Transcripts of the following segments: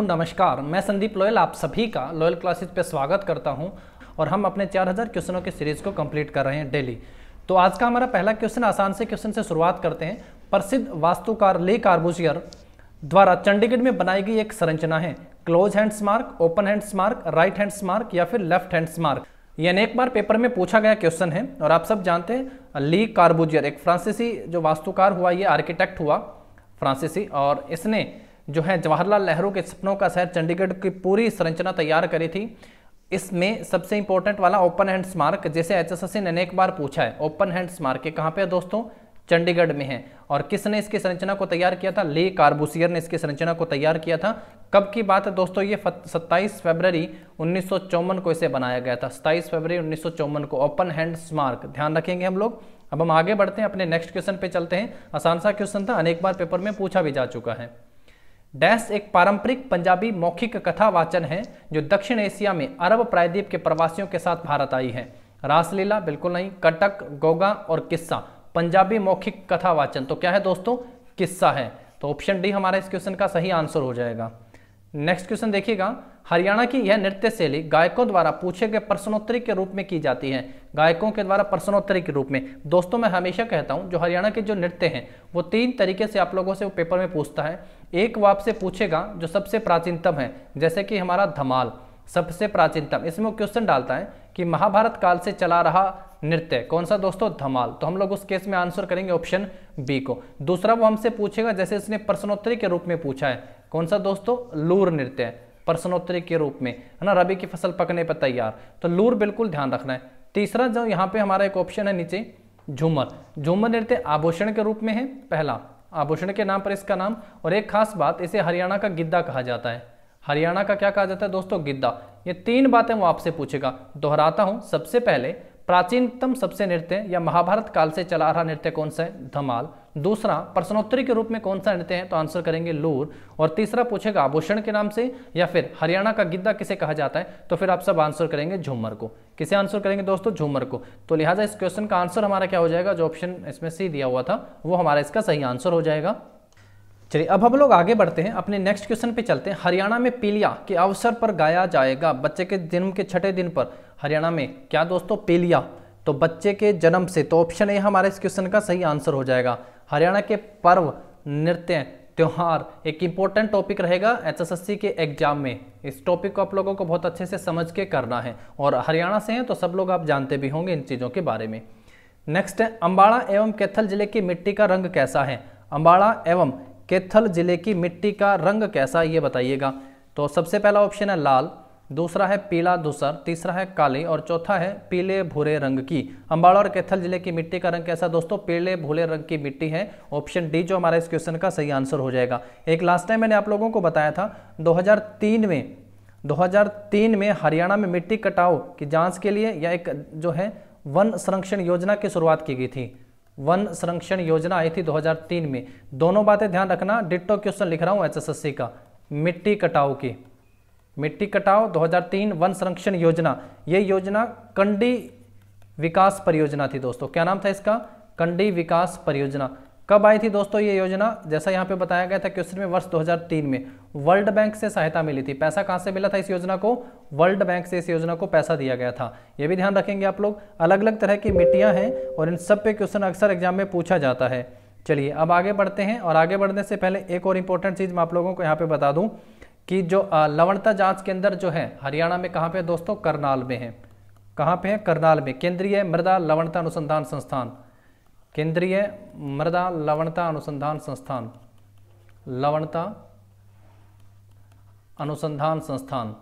नमस्कार मैं संदीप लोयल आप सभी का लोयल क्लासेस पे स्वागत करता हूं और हम अपने 4000 क्वेश्चनों के सीरीज को कंप्लीट कर रहे हैं डेली तो आज का हमारा पहला क्वेश्चन आसान से क्वेश्चन से शुरुआत करते हैं प्रसिद्ध वास्तुकार ले कार्बुजियर द्वारा चंडीगढ़ में बनाई गई एक संरचना है क्लोज हैंड स्मार्क ओपन हैंड स्मार्क राइट हैंड स्मार्क या फिर लेफ्ट हैंड स्मार्क यानी एक बार पेपर में पूछा गया क्वेश्चन है और आप सब जानते हैं ली कार्बुजियर एक फ्रांसीसी जो वास्तुकार हुआ ये आर्किटेक्ट हुआ फ्रांसीसी और इसने जो है जवाहरलाल नेहरू के सपनों का शहर चंडीगढ़ की पूरी संरचना तैयार करी थी इसमें सबसे इंपॉर्टेंट वाला ओपन हैंड स्मारक जैसे एचएसएससी ने अनेक बार पूछा है ओपन हैंड स्मारक कहाँ पे है दोस्तों चंडीगढ़ में है और किसने इसकी संरचना को तैयार किया था ले कार्बुसियर ने इसकी संरचना को तैयार किया था कब की बात है दोस्तों ये 27 फरवरी उन्नीस को इसे बनाया गया था 27 फरवरी उन्नीस को ओपन हैंड स्मारक ध्यान रखेंगे हम लोग अब हम आगे बढ़ते हैं अपने नेक्स्ट क्वेश्चन पे चलते हैं आसान सा क्वेश्चन था अनेक बार पेपर में पूछा भी जा चुका है डैश एक पारंपरिक पंजाबी मौखिक कथा वाचन है जो दक्षिण एशिया में अरब प्रायद्वीप के प्रवासियों के साथ भारत आई है रासलीला बिल्कुल नहीं कटक गोगा और किस्सा पंजाबी मौखिक कथा वाचन तो क्या है दोस्तों किस्सा है तो ऑप्शन डी हमारा इस क्वेश्चन का सही आंसर हो जाएगा नेक्स्ट क्वेश्चन देखिएगा हरियाणा की यह नृत्य शैली गायकों द्वारा पूछे गए प्रश्नोत्तरी के रूप में की जाती है गायकों के द्वारा प्रश्नोत्तरी के रूप में दोस्तों मैं हमेशा कहता हूं जो हरियाणा के जो नृत्य हैं वो तीन तरीके से आप लोगों से वो पेपर में पूछता है एक वो आपसे पूछेगा जो सबसे प्राचीनतम है जैसे कि हमारा धमाल सबसे प्राचीनतम इसमें वो क्वेश्चन डालता है कि महाभारत काल से चला रहा नृत्य कौन सा दोस्तों धमाल तो हम लोग उस केस में आंसर करेंगे ऑप्शन बी को दूसरा वो हमसे पूछेगा जैसे इसने प्रश्नोत्तरी के रूप में पूछा है कौन सा दोस्तों लूर नृत्य प्रश्नोत्तरी के रूप में है ना रबी की फसल पकने पर तैयार तो लूर बिल्कुल ध्यान रखना है तीसरा जो यहाँ पे हमारा एक ऑप्शन है नीचे झूमर झूमर नृत्य आभूषण के रूप में है पहला आभूषण के नाम पर इसका नाम और एक खास बात इसे हरियाणा का गिद्दा कहा जाता है हरियाणा का क्या कहा जाता है दोस्तों गिद्दा ये तीन बातें वो आपसे पूछेगा दोहराता हूँ सबसे पहले प्राचीनतम सबसे नृत्य या महाभारत काल से चला रहा नृत्य कौन सा है धमाल दूसरा प्रश्नोत्तरी के रूप में कौन सा नृत्य है तो आंसर करेंगे लूर और तीसरा पूछेगा आभूषण के नाम से या फिर हरियाणा का गिद्धा किसे कहा जाता है तो फिर आप सब आंसर करेंगे झूमर को किसे आंसर करेंगे दोस्तों झूमर को तो लिहाजा इस क्वेश्चन का आंसर हमारा क्या हो जाएगा जो ऑप्शन इसमें सी दिया हुआ था वो हमारा इसका सही आंसर हो जाएगा चलिए अब हम लोग आगे बढ़ते हैं अपने नेक्स्ट क्वेश्चन पे चलते हैं हरियाणा में पीलिया के अवसर पर गाया जाएगा बच्चे के जन्म के छठे दिन पर हरियाणा में क्या दोस्तों पीलिया तो बच्चे के जन्म से तो ऑप्शन ए हमारे इस क्वेश्चन का सही आंसर हो जाएगा हरियाणा के पर्व नृत्य त्यौहार एक इम्पोर्टेंट टॉपिक रहेगा एचएसएससी के एग्जाम में इस टॉपिक को आप लोगों को बहुत अच्छे से समझ के करना है और हरियाणा से हैं तो सब लोग आप जानते भी होंगे इन चीज़ों के बारे में नेक्स्ट है अम्बाड़ा एवं कैथल जिले की मिट्टी का रंग कैसा है अम्बाड़ा एवं कैथल जिले की मिट्टी का रंग कैसा ये बताइएगा तो सबसे पहला ऑप्शन है लाल दूसरा है पीला दूसर तीसरा है काले और चौथा है पीले भूरे रंग की अंबाला और कैथल जिले की मिट्टी का रंग कैसा दोस्तों पीले भूरे रंग की मिट्टी है ऑप्शन डी जो हमारा इस क्वेश्चन का सही आंसर हो जाएगा एक लास्ट टाइम मैंने आप लोगों को बताया था 2003 में 2003 में हरियाणा में मिट्टी कटाओ की जाँच के लिए या एक जो है वन संरक्षण योजना की शुरुआत की गई थी वन संरक्षण योजना आई थी 2003 में दोनों बातें ध्यान रखना डिट्टो क्वेश्चन लिख रहा हूं एचएसएससी का मिट्टी कटाव की मिट्टी कटाव 2003 वन संरक्षण योजना ये योजना कंडी विकास परियोजना थी दोस्तों क्या नाम था इसका कंडी विकास परियोजना कब आई थी दोस्तों ये योजना जैसा यहाँ पे बताया गया था क्वेश्चन में वर्ष 2003 में वर्ल्ड बैंक से सहायता मिली थी पैसा कहाँ से मिला था इस योजना को वर्ल्ड बैंक से इस योजना को पैसा दिया गया था ये भी ध्यान रखेंगे आप लोग अलग अलग तरह की मिट्टियाँ हैं और इन सब पे क्वेश्चन अक्सर एग्जाम में पूछा जाता है चलिए अब आगे बढ़ते हैं और आगे बढ़ने से पहले एक और इम्पोर्टेंट चीज़ मैं आप लोगों को यहाँ पे बता दूँ कि जो लवणता जांच केंद्र जो है हरियाणा में कहाँ पे दोस्तों करनाल में है कहाँ पे है करनाल में केंद्रीय मृदा लवणता अनुसंधान संस्थान केंद्रीय मृदा लवणता अनुसंधान संस्थान लवणता अनुसंधान संस्थान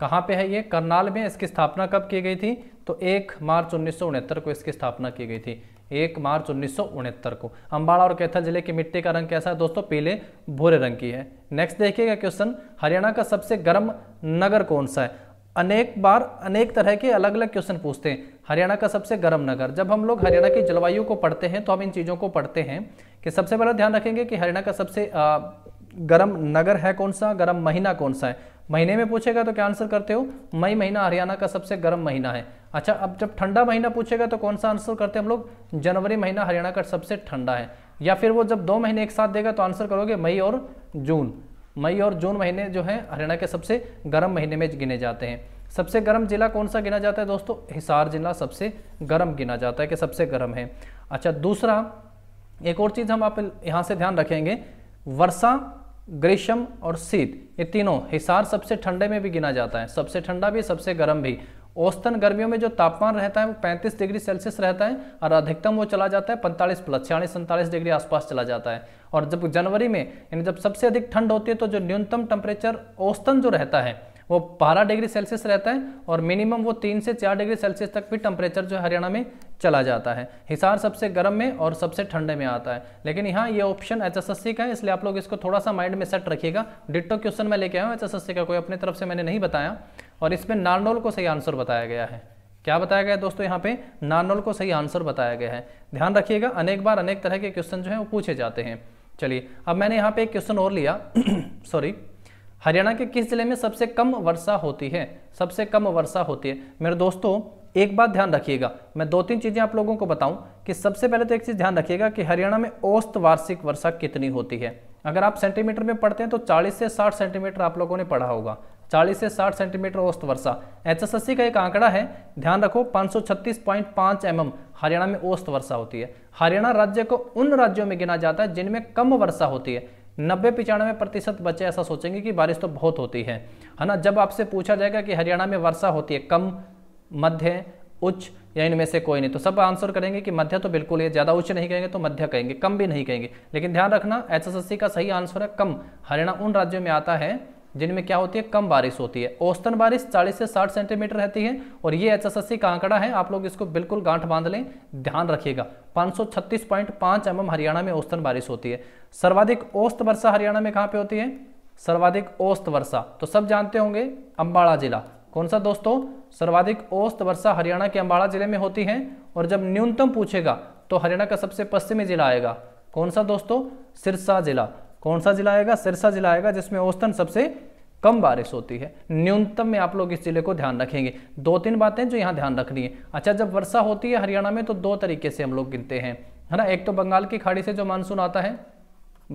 कहाँ पे है ये करनाल में इसकी स्थापना कब की गई थी तो 1 मार्च उन्नीस को इसकी स्थापना की गई थी एक मार्च उन्नीस को अंबाड़ा और कैथल जिले की मिट्टी का रंग कैसा है दोस्तों पीले भूरे रंग की है नेक्स्ट देखिएगा क्वेश्चन हरियाणा का सबसे गर्म नगर कौन सा है अनेक बार अनेक तरह के अलग अलग क्वेश्चन पूछते हैं हरियाणा का सबसे गर्म नगर जब हम लोग हरियाणा की जलवायु को पढ़ते हैं तो हम इन चीज़ों को पढ़ते हैं कि सबसे पहला ध्यान रखेंगे कि हरियाणा का सबसे गर्म नगर है कौन सा गर्म महीना कौन सा है महीने में पूछेगा तो क्या आंसर करते हो मई महीना हरियाणा का सबसे गर्म महीना है अच्छा अब जब ठंडा महीना पूछेगा तो कौन सा आंसर करते हैं हम लोग जनवरी महीना हरियाणा का सबसे ठंडा है या फिर वो जब दो महीने एक साथ देगा तो आंसर करोगे मई और जून मई और जून महीने जो है हरियाणा के सबसे गर्म महीने में गिने जाते हैं सबसे गर्म जिला कौन सा गिना जाता है दोस्तों हिसार जिला सबसे गर्म गिना जाता है कि सबसे गर्म है अच्छा दूसरा एक और चीज़ हम आप यहाँ से ध्यान रखेंगे वर्षा ग्रीष्म और शीत ये तीनों हिसार सबसे ठंडे में भी गिना जाता है सबसे ठंडा भी सबसे गर्म भी औस्तन गर्मियों में जो तापमान रहता है वो 35 डिग्री सेल्सियस रहता है और अधिकतम वो चला जाता है 45 प्लस छियालीस सैंतालीस डिग्री आसपास चला जाता है और जब जनवरी में यानी जब सबसे अधिक ठंड होती है तो जो न्यूनतम टेम्परेचर औस्तन जो रहता है वो बारह डिग्री सेल्सियस रहता है और मिनिमम वो तीन से चार डिग्री सेल्सियस तक भी टेम्परेचर जो हरियाणा में चला जाता है हिसार सबसे गर्म में और सबसे ठंडे में आता है लेकिन यहाँ ये ऑप्शन एच का है इसलिए आप लोग इसको थोड़ा सा माइंड में सेट रखिएगा डिट्टो क्वेश्चन में लेके आया हूँ एच का कोई अपनी तरफ से मैंने नहीं बताया और इसमें नारनोल को सही आंसर बताया गया है क्या बताया गया है दोस्तों यहाँ पे नारनोल को सही आंसर बताया गया है ध्यान रखिएगा अनेक बार अनेक तरह के क्वेश्चन जो है वो पूछे जाते हैं चलिए अब मैंने यहाँ पे एक क्वेश्चन और लिया सॉरी हरियाणा के किस जिले में सबसे कम वर्षा होती है सबसे कम वर्षा होती है मेरे दोस्तों एक बात ध्यान रखिएगा मैं दो तीन चीज़ें आप लोगों को बताऊं कि सबसे पहले तो एक चीज़ ध्यान रखिएगा कि हरियाणा में औसत वार्षिक वर्षा कितनी होती है अगर आप सेंटीमीटर में पढ़ते हैं तो 40 से 60 सेंटीमीटर आप लोगों ने पढ़ा होगा 40 से 60 सेंटीमीटर औसत वर्षा एच का एक आंकड़ा है ध्यान रखो पांच सौ एमएम हरियाणा में औसत वर्षा होती है हरियाणा राज्य को उन राज्यों में गिना जाता है जिनमें कम वर्षा होती है नब्बे पिचानवे प्रतिशत बच्चे ऐसा सोचेंगे कि बारिश तो बहुत होती है है ना जब आपसे पूछा जाएगा कि हरियाणा में वर्षा होती है कम मध्य उच्च या इनमें से कोई नहीं तो सब आंसर करेंगे कि मध्य तो बिल्कुल है ज़्यादा उच्च नहीं कहेंगे तो मध्य कहेंगे कम भी नहीं कहेंगे लेकिन ध्यान रखना एच का सही आंसर है कम हरियाणा उन राज्यों में आता है जिनमें क्या होती है कम बारिश होती है औस्तन बारिश 40 से 60 सेंटीमीटर रहती है और ये एच का आंकड़ा है आप लोग इसको बिल्कुल गांठ बांध लें ध्यान रखिएगा 536.5 एमएम हरियाणा में औस्तन बारिश होती है सर्वाधिक औस्त वर्षा हरियाणा में कहाँ पे होती है सर्वाधिक औस्त वर्षा तो सब जानते होंगे अम्बाड़ा जिला कौन सा दोस्तों सर्वाधिक औस्त वर्षा हरियाणा के अम्बाड़ा जिले में होती है और जब न्यूनतम पूछेगा तो हरियाणा का सबसे पश्चिमी जिला आएगा कौन सा दोस्तों सिरसा जिला कौन सा जिला आएगा सिरसा जिला आएगा जिसमें औस्तन सबसे कम बारिश होती है न्यूनतम में आप लोग इस जिले को ध्यान रखेंगे दो तीन बातें जो यहाँ ध्यान रखनी है अच्छा जब वर्षा होती है हरियाणा में तो दो तरीके से हम लोग गिनते हैं है ना एक तो बंगाल की खाड़ी से जो मानसून आता है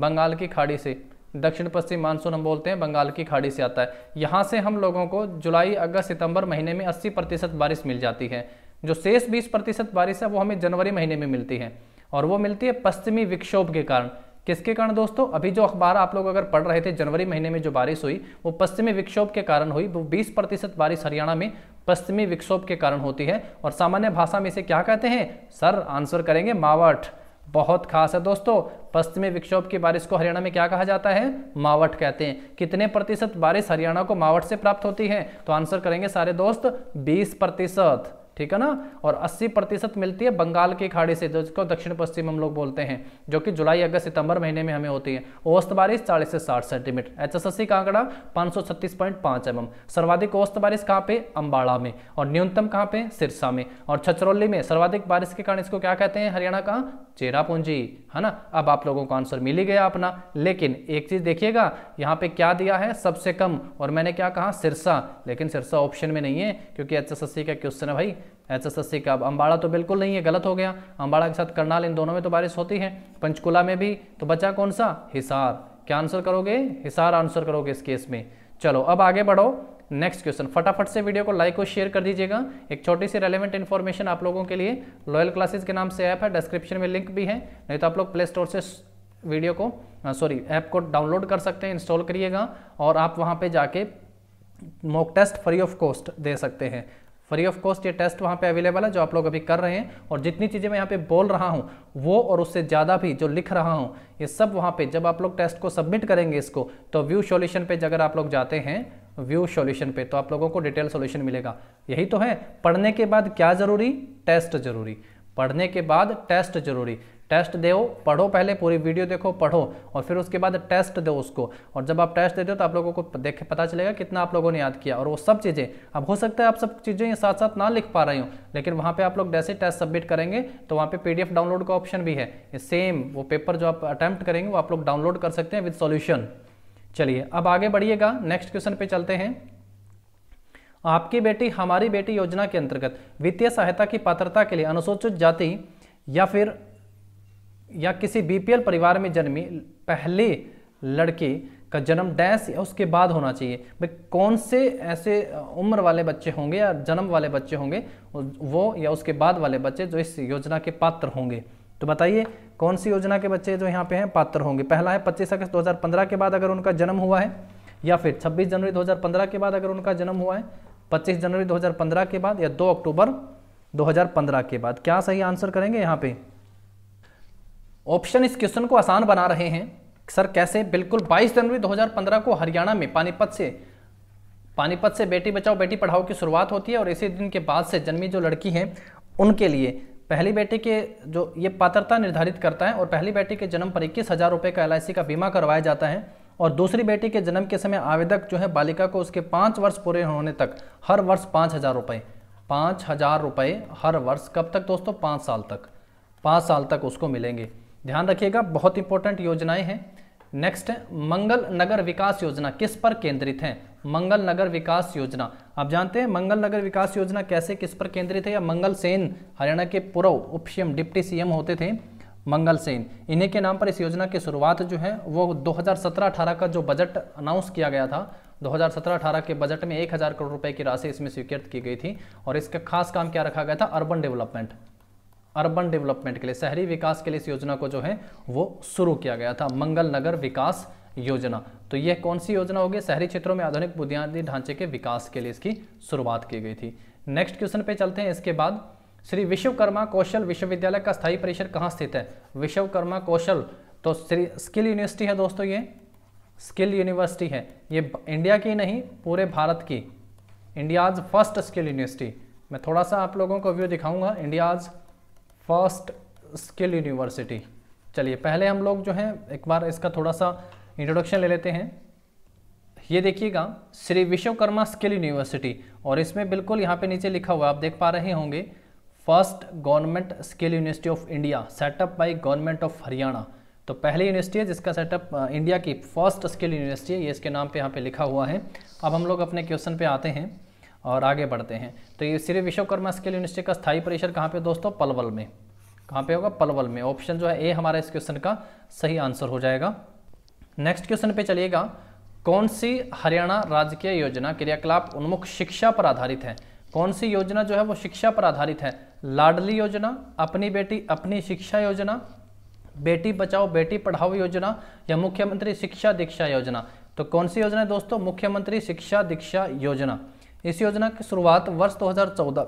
बंगाल की खाड़ी से दक्षिण पश्चिम मानसून हम बोलते हैं बंगाल की खाड़ी से आता है यहाँ से हम लोगों को जुलाई अगस्त सितंबर महीने में 80 प्रतिशत बारिश मिल जाती है जो शेष 20 प्रतिशत बारिश है वो हमें जनवरी महीने में मिलती है और वो मिलती है पश्चिमी विक्षोभ के कारण किसके कारण दोस्तों अभी जो अखबार आप लोग अगर पढ़ रहे थे जनवरी महीने में जो बारिश हुई वो पश्चिमी विक्षोभ के कारण हुई वो 20 प्रतिशत बारिश हरियाणा में पश्चिमी विक्षोभ के कारण होती है और सामान्य भाषा में इसे क्या कहते हैं सर आंसर करेंगे मावठ बहुत खास है दोस्तों पश्चिमी विक्षोभ की बारिश को हरियाणा में क्या कहा जाता है मावट कहते हैं कितने प्रतिशत बारिश हरियाणा को मावट से प्राप्त होती है तो आंसर करेंगे सारे दोस्त बीस प्रतिशत ठीक है ना और 80 प्रतिशत मिलती है बंगाल की खाड़ी से जिसको दक्षिण पश्चिम हम लोग बोलते हैं जो कि जुलाई अगस्त सितंबर महीने में हमें होती है औस्त बारिश 40 से 60 सेंटीमीटर एच एस का आंकड़ा पांच एमएम सर्वाधिक औस्त बारिश कहाँ पे अंबाड़ा में और न्यूनतम कहाँ पे सिरसा में और छछरौली में सर्वाधिक बारिश के कारण इसको क्या कहते हैं हरियाणा का चेरा पूंजी है ना अब आप लोगों को आंसर मिल ही गया अपना लेकिन एक चीज़ देखिएगा यहाँ पे क्या दिया है सबसे कम और मैंने क्या कहा सिरसा लेकिन सिरसा ऑप्शन में नहीं है क्योंकि एच का क्वेश्चन है भाई एच एस एस का अब अम्बाड़ा तो बिल्कुल नहीं है गलत हो गया अम्बाड़ा के साथ करनाल इन दोनों में तो बारिश होती है पंचकुला में भी तो बचा कौन सा हिसार क्या आंसर करोगे हिसार आंसर करोगे इस केस में चलो अब आगे बढ़ो नेक्स्ट क्वेश्चन फटाफट से वीडियो को लाइक और शेयर कर दीजिएगा एक छोटी सी रेलिवेंट इन्फॉर्मेशन आप लोगों के लिए लॉयल क्लासेस के नाम से ऐप है डिस्क्रिप्शन में लिंक भी है नहीं तो आप लोग प्ले स्टोर से वीडियो को सॉरी ऐप को डाउनलोड कर सकते हैं इंस्टॉल करिएगा और आप वहाँ पर जाके mock test free of cost दे सकते हैं फ्री ऑफ कॉस्ट ये टेस्ट वहाँ पे अवेलेबल है जो आप लोग अभी कर रहे हैं और जितनी चीज़ें मैं यहाँ पे बोल रहा हूँ वो और उससे ज़्यादा भी जो लिख रहा हूँ ये सब वहाँ पे जब आप लोग टेस्ट को सबमिट करेंगे इसको तो व्यू सॉल्यूशन पे अगर आप लोग जाते हैं व्यू सॉल्यूशन पे तो आप लोगों को डिटेल सॉल्यूशन मिलेगा यही तो है पढ़ने के बाद क्या ज़रूरी टेस्ट ज़रूरी पढ़ने के बाद टेस्ट जरूरी टेस्ट दो पढ़ो पहले पूरी वीडियो देखो पढ़ो और फिर उसके बाद टेस्ट दो उसको और जब आप टेस्ट देते हो तो आप लोगों को देख पता चलेगा कितना आप लोगों ने याद किया और वो सब चीज़ें अब हो सकता है आप सब चीज़ें साथ साथ ना लिख पा रहे हो लेकिन वहाँ पे आप लोग जैसे टेस्ट सबमिट करेंगे तो वहाँ पर पीडीएफ डाउनलोड का ऑप्शन भी है सेम वो पेपर जो आप अटैम्प्ट करेंगे वो आप लोग डाउनलोड कर सकते हैं विद सोल्यूशन चलिए अब आगे बढ़िएगा नेक्स्ट क्वेश्चन पे चलते हैं आपकी बेटी हमारी बेटी योजना के अंतर्गत वित्तीय सहायता की पात्रता के लिए अनुसूचित जाति या फिर या किसी बीपीएल परिवार में जन्मी पहली लड़की का जन्म डैश या उसके बाद होना चाहिए भाई कौन से ऐसे उम्र वाले बच्चे होंगे या जन्म वाले बच्चे होंगे वो या उसके बाद वाले बच्चे जो इस योजना के पात्र होंगे तो बताइए कौन सी योजना के बच्चे जो यहाँ पे हैं पात्र होंगे पहला है 25 अगस्त 2015 के बाद अगर उनका जन्म हुआ है या फिर 26 जनवरी 2015 के बाद अगर उनका जन्म हुआ है 25 जनवरी 2015 के बाद या 2 अक्टूबर 2015 के बाद क्या सही आंसर करेंगे यहाँ पे ऑप्शन इस क्वेश्चन को आसान बना रहे हैं सर कैसे बिल्कुल 22 जनवरी 2015 को हरियाणा में पानीपत से पानीपत से बेटी बचाओ बेटी पढ़ाओ की शुरुआत होती है और इसी दिन के बाद से जन्मी जो लड़की है उनके लिए पहली बेटी के जो ये पात्रता निर्धारित करता है और पहली बेटी के जन्म पर इक्कीस हज़ार रुपये का एल का बीमा करवाया जाता है और दूसरी बेटी के जन्म के समय आवेदक जो है बालिका को उसके पाँच वर्ष पूरे होने तक हर वर्ष पाँच हज़ार रुपये पाँच हज़ार रुपये हर वर्ष कब तक दोस्तों पाँच साल तक पाँच साल तक उसको मिलेंगे ध्यान रखिएगा बहुत इंपॉर्टेंट योजनाएं हैं नेक्स्ट है मंगल नगर विकास योजना किस पर केंद्रित है मंगल नगर विकास योजना आप जानते हैं मंगल नगर विकास योजना कैसे किस पर केंद्रित है या मंगल सेन हरियाणा के पूर्व उप सीएम डिप्टी सीएम होते थे मंगल सेन इन्हीं के नाम पर इस योजना की शुरुआत जो है वो 2017-18 का जो बजट अनाउंस किया गया था 2017-18 के बजट में 1000 करोड़ रुपए की राशि इसमें स्वीकृत की गई थी और इसका खास काम क्या रखा गया था अर्बन डेवलपमेंट अर्बन डेवलपमेंट के लिए शहरी विकास के लिए इस योजना को जो है वो शुरू किया गया था मंगल नगर विकास योजना तो यह कौन सी योजना होगी शहरी क्षेत्रों में आधुनिक बुनियादी ढांचे के विकास के लिए इसकी शुरुआत की गई थी नेक्स्ट क्वेश्चन पे चलते हैं इसके बाद श्री विश्वकर्मा कौशल विश्वविद्यालय का स्थायी परिसर कहाँ स्थित है विश्वकर्मा कौशल तो श्री स्किल यूनिवर्सिटी है दोस्तों ये स्किल यूनिवर्सिटी है ये इंडिया की नहीं पूरे भारत की इंडियाज फर्स्ट स्किल यूनिवर्सिटी मैं थोड़ा सा आप लोगों को व्यू दिखाऊंगा इंडियाज फर्स्ट स्किल यूनिवर्सिटी चलिए पहले हम लोग जो हैं एक बार इसका थोड़ा सा इंट्रोडक्शन ले लेते हैं ये देखिएगा श्री विश्वकर्मा स्किल यूनिवर्सिटी और इसमें बिल्कुल यहाँ पे नीचे लिखा हुआ आप देख पा रहे होंगे first government skill university of India setup by government of Haryana तो पहली यूनिवर्सिटी है जिसका सेटअप इंडिया की फर्स्ट स्किल यूनिवर्सिटी है ये इसके नाम पर यहाँ पर लिखा हुआ है अब हम लोग अपने क्वेश्चन पर आते हैं और आगे बढ़ते हैं तो ये श्री विश्वकर्मा स्केल यूनिवर्सिटी का स्थायी परिसर कहाँ पे दोस्तों पलवल में कहाँ पे होगा पलवल में ऑप्शन जो है ए हमारा इस क्वेश्चन का सही आंसर हो जाएगा नेक्स्ट क्वेश्चन पे चलिएगा कौन सी हरियाणा राजकीय योजना क्रियाकलाप उन्मुख शिक्षा पर आधारित है कौन सी योजना जो है वो शिक्षा पर आधारित है लाडली योजना अपनी बेटी अपनी शिक्षा योजना बेटी बचाओ बेटी पढ़ाओ योजना या मुख्यमंत्री शिक्षा दीक्षा योजना तो कौन सी योजना है दोस्तों मुख्यमंत्री शिक्षा दीक्षा योजना इस योजना की शुरुआत वर्ष 2014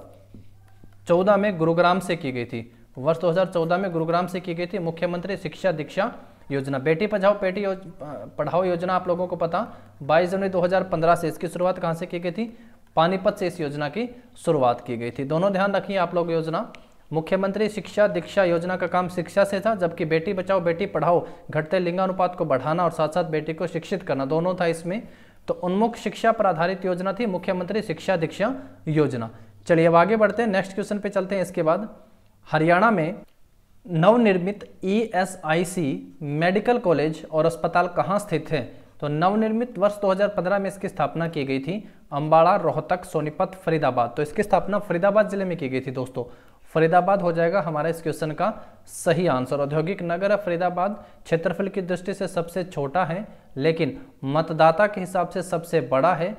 14 में गुरुग्राम से की गई थी वर्ष 2014 में गुरुग्राम से की गई थी मुख्यमंत्री शिक्षा दीक्षा योजना बेटी पढ़ाओ बेटी योज, पढ़ाओ योजना आप लोगों को पता 22 जनवरी 2015 से इसकी शुरुआत कहाँ से की गई थी पानीपत से इस योजना की शुरुआत की गई थी दोनों ध्यान रखिए आप लोग योजना मुख्यमंत्री शिक्षा दीक्षा योजना का काम शिक्षा से था जबकि बेटी बचाओ बेटी पढ़ाओ घटते लिंगानुपात को बढ़ाना और साथ साथ बेटी को शिक्षित करना दोनों था इसमें तो उन्मुख शिक्षा पर आधारित योजना थी मुख्यमंत्री शिक्षा दीक्षा योजना चलिए अब आगे बढ़ते हैं नेक्स्ट क्वेश्चन पे चलते हैं इसके बाद हरियाणा में नवनिर्मित ईएसआईसी e मेडिकल कॉलेज और अस्पताल कहाँ स्थित है तो नवनिर्मित वर्ष 2015 में इसकी स्थापना की गई थी अम्बाड़ा रोहतक सोनीपत फरीदाबाद तो इसकी स्थापना फरीदाबाद जिले में की गई थी दोस्तों फरीदाबाद हो जाएगा हमारा इस क्वेश्चन का सही आंसर औद्योगिक नगर है फरीदाबाद क्षेत्रफल की दृष्टि से सबसे छोटा है लेकिन मतदाता के हिसाब से सबसे बड़ा है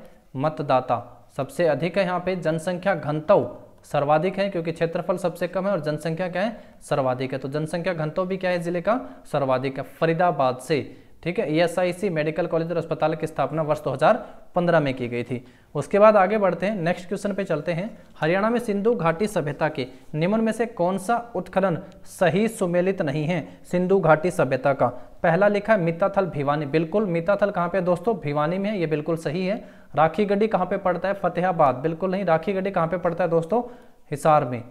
मतदाता सबसे अधिक है यहाँ पे जनसंख्या घंतव सर्वाधिक है क्योंकि क्षेत्रफल सबसे कम है और जनसंख्या क्या है सर्वाधिक है तो जनसंख्या घंतव भी क्या है जिले का सर्वाधिक है फरीदाबाद से ठीक है ईएसआईसी मेडिकल कॉलेज और अस्पताल की स्थापना वर्ष 2015 में की गई थी उसके बाद आगे बढ़ते हैं नेक्स्ट क्वेश्चन पे चलते हैं हरियाणा में सिंधु घाटी सभ्यता के निम्न में से कौन सा उत्खनन सही सुमेलित नहीं है सिंधु घाटी सभ्यता का पहला लिखा है मिताथल भिवानी बिल्कुल मिताथल कहाँ पे दोस्तों भिवानी में है ये बिल्कुल सही है राखी गड्डी कहाँ पे पड़ता है फतेहाबाद बिल्कुल नहीं राखी गड्डी कहाँ पे पड़ता है दोस्तों हिसार में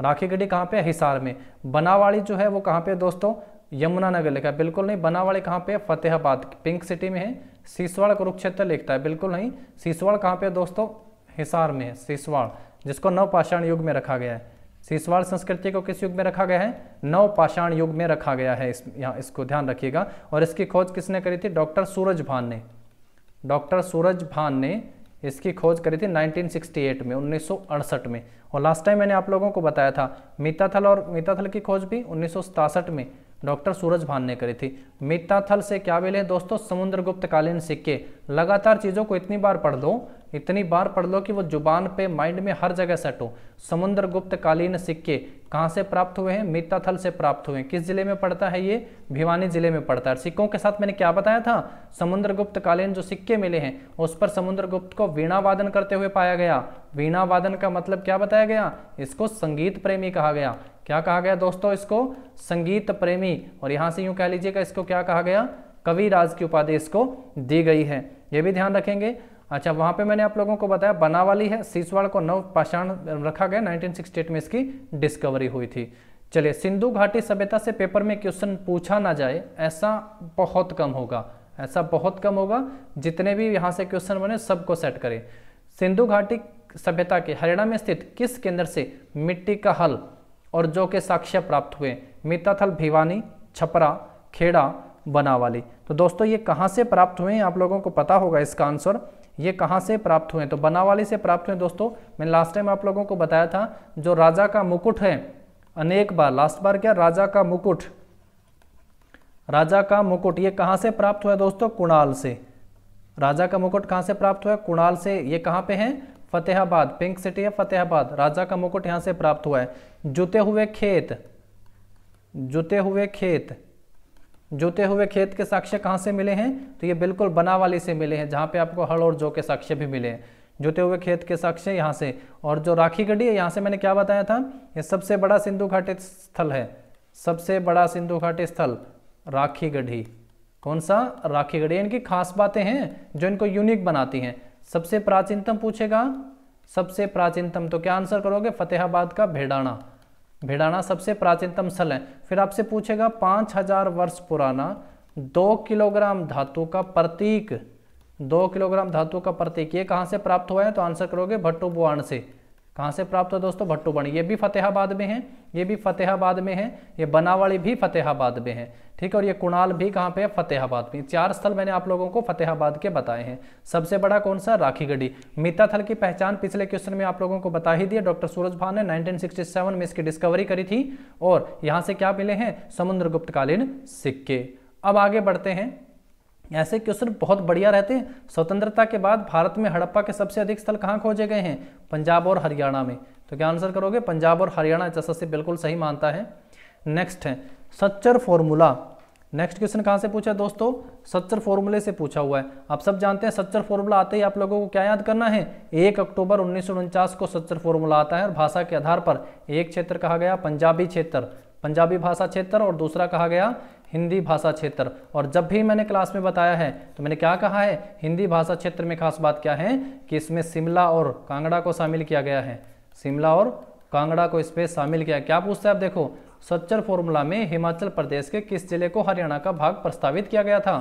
राखी गड्डी कहाँ पे है हिसार में बनावाड़ी जो है वो कहाँ पे दोस्तों यमुनानगर लिखा है बिल्कुल नहीं बनावाड़ी कहाँ पे है फतेहाबाद पिंक सिटी में है सीसवाड़ कुरुक्षेत्र लिखता है बिल्कुल नहीं सीसवाड़ कहाँ पे है दोस्तों हिसार में है सीसवाड़ जिसको नवपाषाण युग में रखा गया है सीसवाड़ संस्कृति को किस युग में रखा गया है नवपाषाण युग में रखा गया है इस यहाँ इसको ध्यान रखिएगा और इसकी खोज किसने करी थी डॉक्टर सूरज भान ने डॉक्टर सूरज भान ने इसकी खोज करी थी 1968 में उन्नीस में और लास्ट टाइम मैंने आप लोगों को बताया था मीताथल और मीताथल की खोज भी उन्नीस में डॉक्टर सूरज भान ने करी थी मिताथल से क्या मिले दोस्तों समुद्र गुप्तकालीन सिक्के लगातार चीज़ों को इतनी बार पढ़ लो इतनी बार पढ़ लो कि वो जुबान पे माइंड में हर जगह सेट हो समुद्र गुप्तकालीन सिक्के कहाँ से प्राप्त हुए हैं मिताथल से प्राप्त हुए हैं किस जिले में पड़ता है ये भिवानी जिले में पड़ता है सिक्कों के साथ मैंने क्या बताया था गुप्त कालीन जो सिक्के मिले हैं उस पर गुप्त को वीणा वादन करते हुए पाया गया वीणा वादन का मतलब क्या बताया गया इसको संगीत प्रेमी कहा गया क्या कहा गया दोस्तों इसको संगीत प्रेमी और यहाँ से यूँ कह लीजिएगा इसको क्या कहा गया कविराज की उपाधि इसको दी गई है ये भी ध्यान रखेंगे अच्छा वहाँ पे मैंने आप लोगों को बताया बनावाली है सीसवाड़ को नव पाषाण रखा गया 1968 में इसकी डिस्कवरी हुई थी चलिए सिंधु घाटी सभ्यता से पेपर में क्वेश्चन पूछा ना जाए ऐसा बहुत कम होगा ऐसा बहुत कम होगा जितने भी यहाँ से क्वेश्चन बने सबको सेट करें सिंधु घाटी सभ्यता के हरियाणा में स्थित किस केंद्र से मिट्टी का हल और जो के साक्ष्य प्राप्त हुए मिताथल भिवानी छपरा खेड़ा बनावाली तो दोस्तों ये कहाँ से प्राप्त हुए आप लोगों को पता होगा इसका आंसर ये कहाँ से प्राप्त हुए तो बनावाली से प्राप्त हुए दोस्तों मैंने लास्ट टाइम आप लोगों को बताया था जो राजा का मुकुट है अनेक बार लास्ट बार क्या राजा का मुकुट राजा का मुकुट ये कहाँ से प्राप्त हुआ दोस्तों कुणाल से राजा का मुकुट कहाँ से प्राप्त हुआ कुणाल से ये कहाँ पे है फतेहाबाद पिंक सिटी है फतेहाबाद राजा का मुकुट यहाँ से प्राप्त हुआ है जुते हुए खेत जुते हुए खेत जुते हुए खेत के साक्ष्य कहाँ से मिले हैं तो ये बिल्कुल बनावाली से मिले हैं जहाँ पे आपको हल और जो के साक्ष्य भी मिले हैं जुते हुए खेत के साक्ष्य यहाँ से और जो राखी गढ़ी है यहाँ से मैंने क्या बताया था ये सबसे बड़ा सिंधु घाटी स्थल है सबसे बड़ा सिंधु घाटी स्थल राखी गढ़ी कौन सा राखी गढ़ी इनकी खास बातें हैं जो इनको यूनिक बनाती हैं सबसे प्राचीनतम पूछेगा सबसे प्राचीनतम तो क्या आंसर करोगे फतेहाबाद का भेड़ाना भेड़ाना सबसे प्राचीनतम स्थल है फिर आपसे पूछेगा पाँच हजार वर्ष पुराना दो किलोग्राम धातु का प्रतीक दो किलोग्राम धातु का प्रतीक ये कहाँ से प्राप्त हुआ है तो आंसर करोगे भट्टो बुआण से कहाँ से प्राप्त हुआ दोस्तों भट्टूबण ये भी फतेहाबाद में है ये भी फतेहाबाद में है ये बनावाड़ी भी फतेहाबाद में है ठीक है और ये कुणाल भी कहाँ पे है फतेहाबाद में चार स्थल मैंने आप लोगों को फतेहाबाद के बताए हैं सबसे बड़ा कौन सा राखीगढ़ी मिताथल की पहचान पिछले क्वेश्चन में आप लोगों को बता ही दिया डॉक्टर सूरज भा ने नाइनटीन में इसकी डिस्कवरी करी थी और यहाँ से क्या मिले हैं समुद्र गुप्तकालीन सिक्के अब आगे बढ़ते हैं ऐसे क्वेश्चन बहुत बढ़िया रहते हैं स्वतंत्रता के बाद भारत में हड़प्पा के सबसे अधिक स्थल कहाँ खोजे गए हैं पंजाब और हरियाणा में तो क्या आंसर करोगे पंजाब और हरियाणा से बिल्कुल सही मानता है नेक्स्ट है सच्चर फॉर्मूला नेक्स्ट क्वेश्चन कहाँ से पूछा है दोस्तों सच्चर फॉर्मूले से पूछा हुआ है आप सब जानते हैं सच्चर फॉर्मूला आते ही आप लोगों को क्या याद करना है एक अक्टूबर उन्नीस को सच्चर फॉर्मूला आता है और भाषा के आधार पर एक क्षेत्र कहा गया पंजाबी क्षेत्र पंजाबी भाषा क्षेत्र और दूसरा कहा गया हिंदी भाषा क्षेत्र और जब भी मैंने क्लास में बताया है तो मैंने क्या कहा है हिंदी भाषा क्षेत्र में खास बात क्या है कि इसमें शिमला और कांगड़ा को शामिल किया गया है शिमला और कांगड़ा को इसमें शामिल किया क्या पूछते हैं आप देखो सच्चर फॉर्मूला में हिमाचल प्रदेश के किस जिले को हरियाणा का भाग प्रस्तावित किया गया था